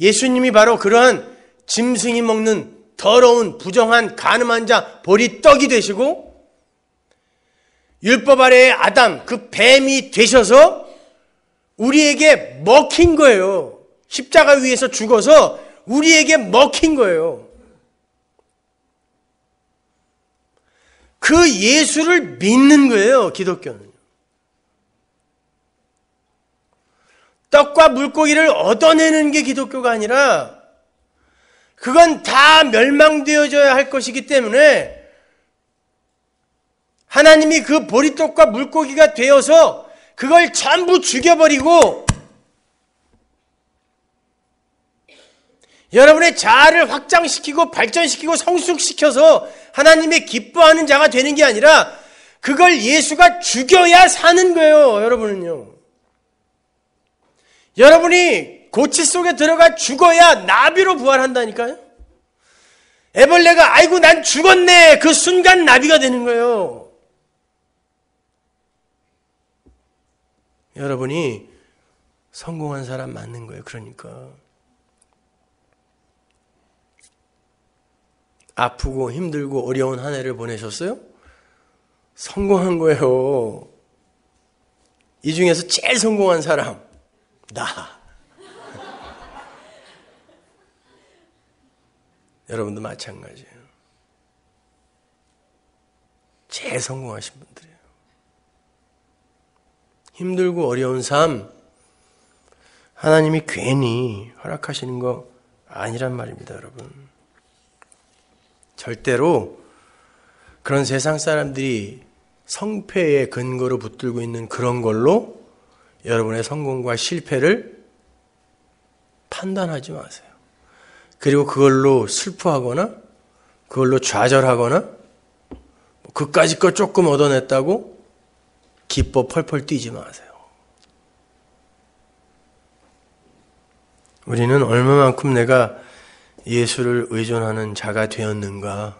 예수님이 바로 그러한 짐승이 먹는 더러운 부정한 가늠한 자 보리떡이 되시고 율법 아래의 아담 그 뱀이 되셔서 우리에게 먹힌 거예요. 십자가 위에서 죽어서 우리에게 먹힌 거예요. 그 예수를 믿는 거예요, 기독교는. 떡과 물고기를 얻어내는 게 기독교가 아니라 그건 다 멸망되어져야 할 것이기 때문에 하나님이 그 보리떡과 물고기가 되어서 그걸 전부 죽여버리고 여러분의 자아를 확장시키고 발전시키고 성숙시켜서 하나님의 기뻐하는 자가 되는 게 아니라 그걸 예수가 죽여야 사는 거예요, 여러분은요. 여러분이 고치 속에 들어가 죽어야 나비로 부활한다니까요. 애벌레가 아이고 난 죽었네 그 순간 나비가 되는 거예요. 여러분이 성공한 사람 맞는 거예요. 그러니까 아프고 힘들고 어려운 한 해를 보내셨어요? 성공한 거예요. 이 중에서 제일 성공한 사람. 나. 여러분도 마찬가지예요. 제일 성공하신 분들이에요. 힘들고 어려운 삶, 하나님이 괜히 허락하시는 거 아니란 말입니다, 여러분. 절대로 그런 세상 사람들이 성패의 근거로 붙들고 있는 그런 걸로 여러분의 성공과 실패를 판단하지 마세요. 그리고 그걸로 슬퍼하거나 그걸로 좌절하거나 뭐 그까지 거 조금 얻어냈다고 기뻐 펄펄 뛰지 마세요. 우리는 얼마만큼 내가 예수를 의존하는 자가 되었는가?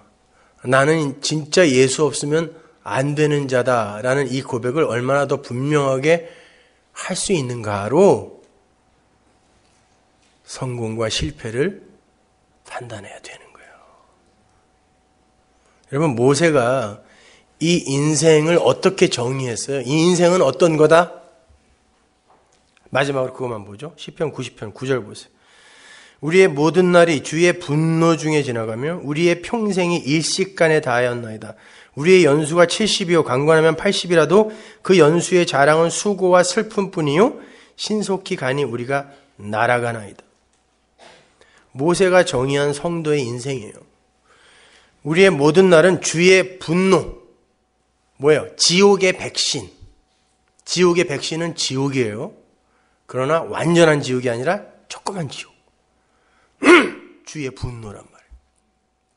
나는 진짜 예수 없으면 안 되는 자다라는 이 고백을 얼마나 더 분명하게 할수 있는가로 성공과 실패를 판단해야 되는 거예요. 여러분, 모세가 이 인생을 어떻게 정의했어요? 이 인생은 어떤 거다? 마지막으로 그것만 보죠. 10편, 90편, 9절 보세요. 우리의 모든 날이 주의 분노 중에 지나가며 우리의 평생이 일식간에 다하였나이다. 우리의 연수가 70이요 강관하면 80이라도 그 연수의 자랑은 수고와 슬픔뿐이요 신속히 가니 우리가 날아가나이다. 모세가 정의한 성도의 인생이에요. 우리의 모든 날은 주의 분노, 뭐예요? 지옥의 백신. 지옥의 백신은 지옥이에요. 그러나 완전한 지옥이 아니라 조그만 지옥. 주의 분노란 말이에요.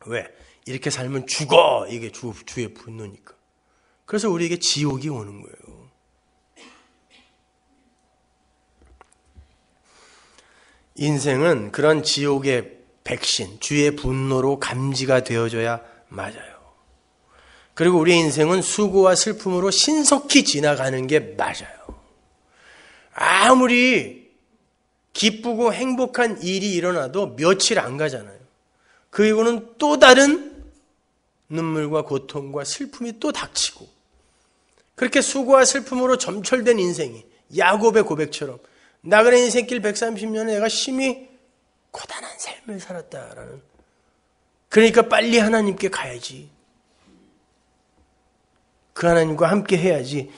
왜? 이렇게 살면 죽어! 이게 주, 주의 분노니까. 그래서 우리에게 지옥이 오는 거예요. 인생은 그런 지옥의 백신, 주의 분노로 감지가 되어줘야 맞아요. 그리고 우리 인생은 수고와 슬픔으로 신속히 지나가는 게 맞아요. 아무리 기쁘고 행복한 일이 일어나도 며칠 안 가잖아요. 그리고는 또 다른 눈물과 고통과 슬픔이 또 닥치고 그렇게 수고와 슬픔으로 점철된 인생이 야곱의 고백처럼 나그네 인생길 130년에 내가 심히 고단한 삶을 살았다라는 그러니까 빨리 하나님께 가야지. 그 하나님과 함께 해야지.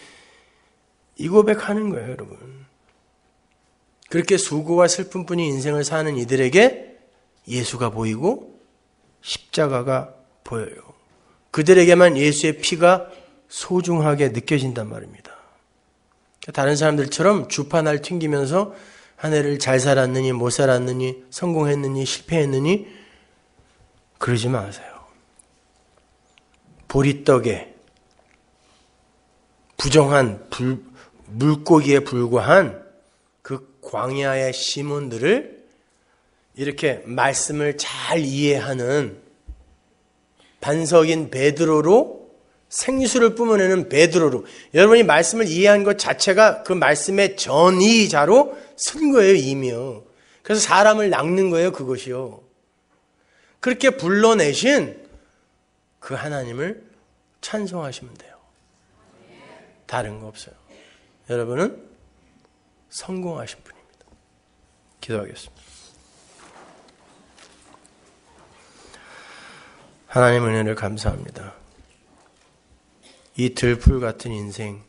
이 고백하는 거예요, 여러분. 그렇게 수고와 슬픔뿐인 인생을 사는 이들에게 예수가 보이고 십자가가 보여요. 그들에게만 예수의 피가 소중하게 느껴진단 말입니다. 다른 사람들처럼 주판을 튕기면서 한 해를 잘 살았느니 못 살았느니 성공했느니 실패했느니 그러지 마세요. 보리떡에 부정한 불, 물고기에 불과한 광야의 시몬들을 이렇게 말씀을 잘 이해하는 반석인 베드로로 생수를 뿜어내는 베드로로 여러분이 말씀을 이해한 것 자체가 그 말씀의 전이자로 쓴 거예요 이며 그래서 사람을 낚는 거예요 그것이요 그렇게 불러내신 그 하나님을 찬송하시면 돼요 다른 거 없어요 여러분은 성공하신 분입니다. 기도하겠습니다. 하나님 은혜를 감사합니다. 이 들풀 같은 인생,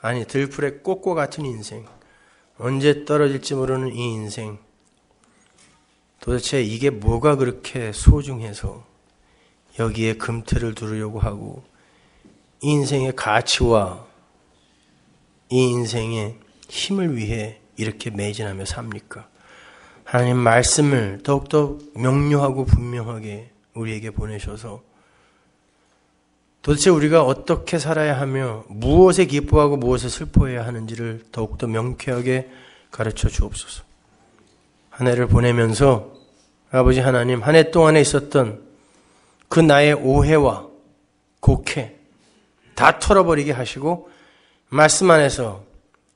아니 들풀의 꽃과 같은 인생, 언제 떨어질지 모르는 이 인생, 도대체 이게 뭐가 그렇게 소중해서 여기에 금틀을 두르려고 하고 이 인생의 가치와 이 인생의 힘을 위해 이렇게 매진하며 삽니까? 하나님 말씀을 더욱더 명료하고 분명하게 우리에게 보내셔서 도대체 우리가 어떻게 살아야 하며 무엇에 기뻐하고 무엇에 슬퍼해야 하는지를 더욱더 명쾌하게 가르쳐 주옵소서. 한 해를 보내면서 아버지 하나님 한 해 동안에 있었던 그 나의 오해와 곡해 다 털어버리게 하시고 말씀 안에서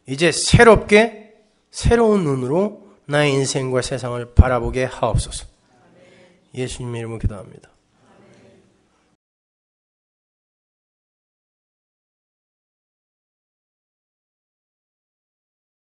이제 새롭게 새로운 눈으로 나의 인생과 세상을 바라보게 하옵소서. 예수님 이름으로 기도합니다.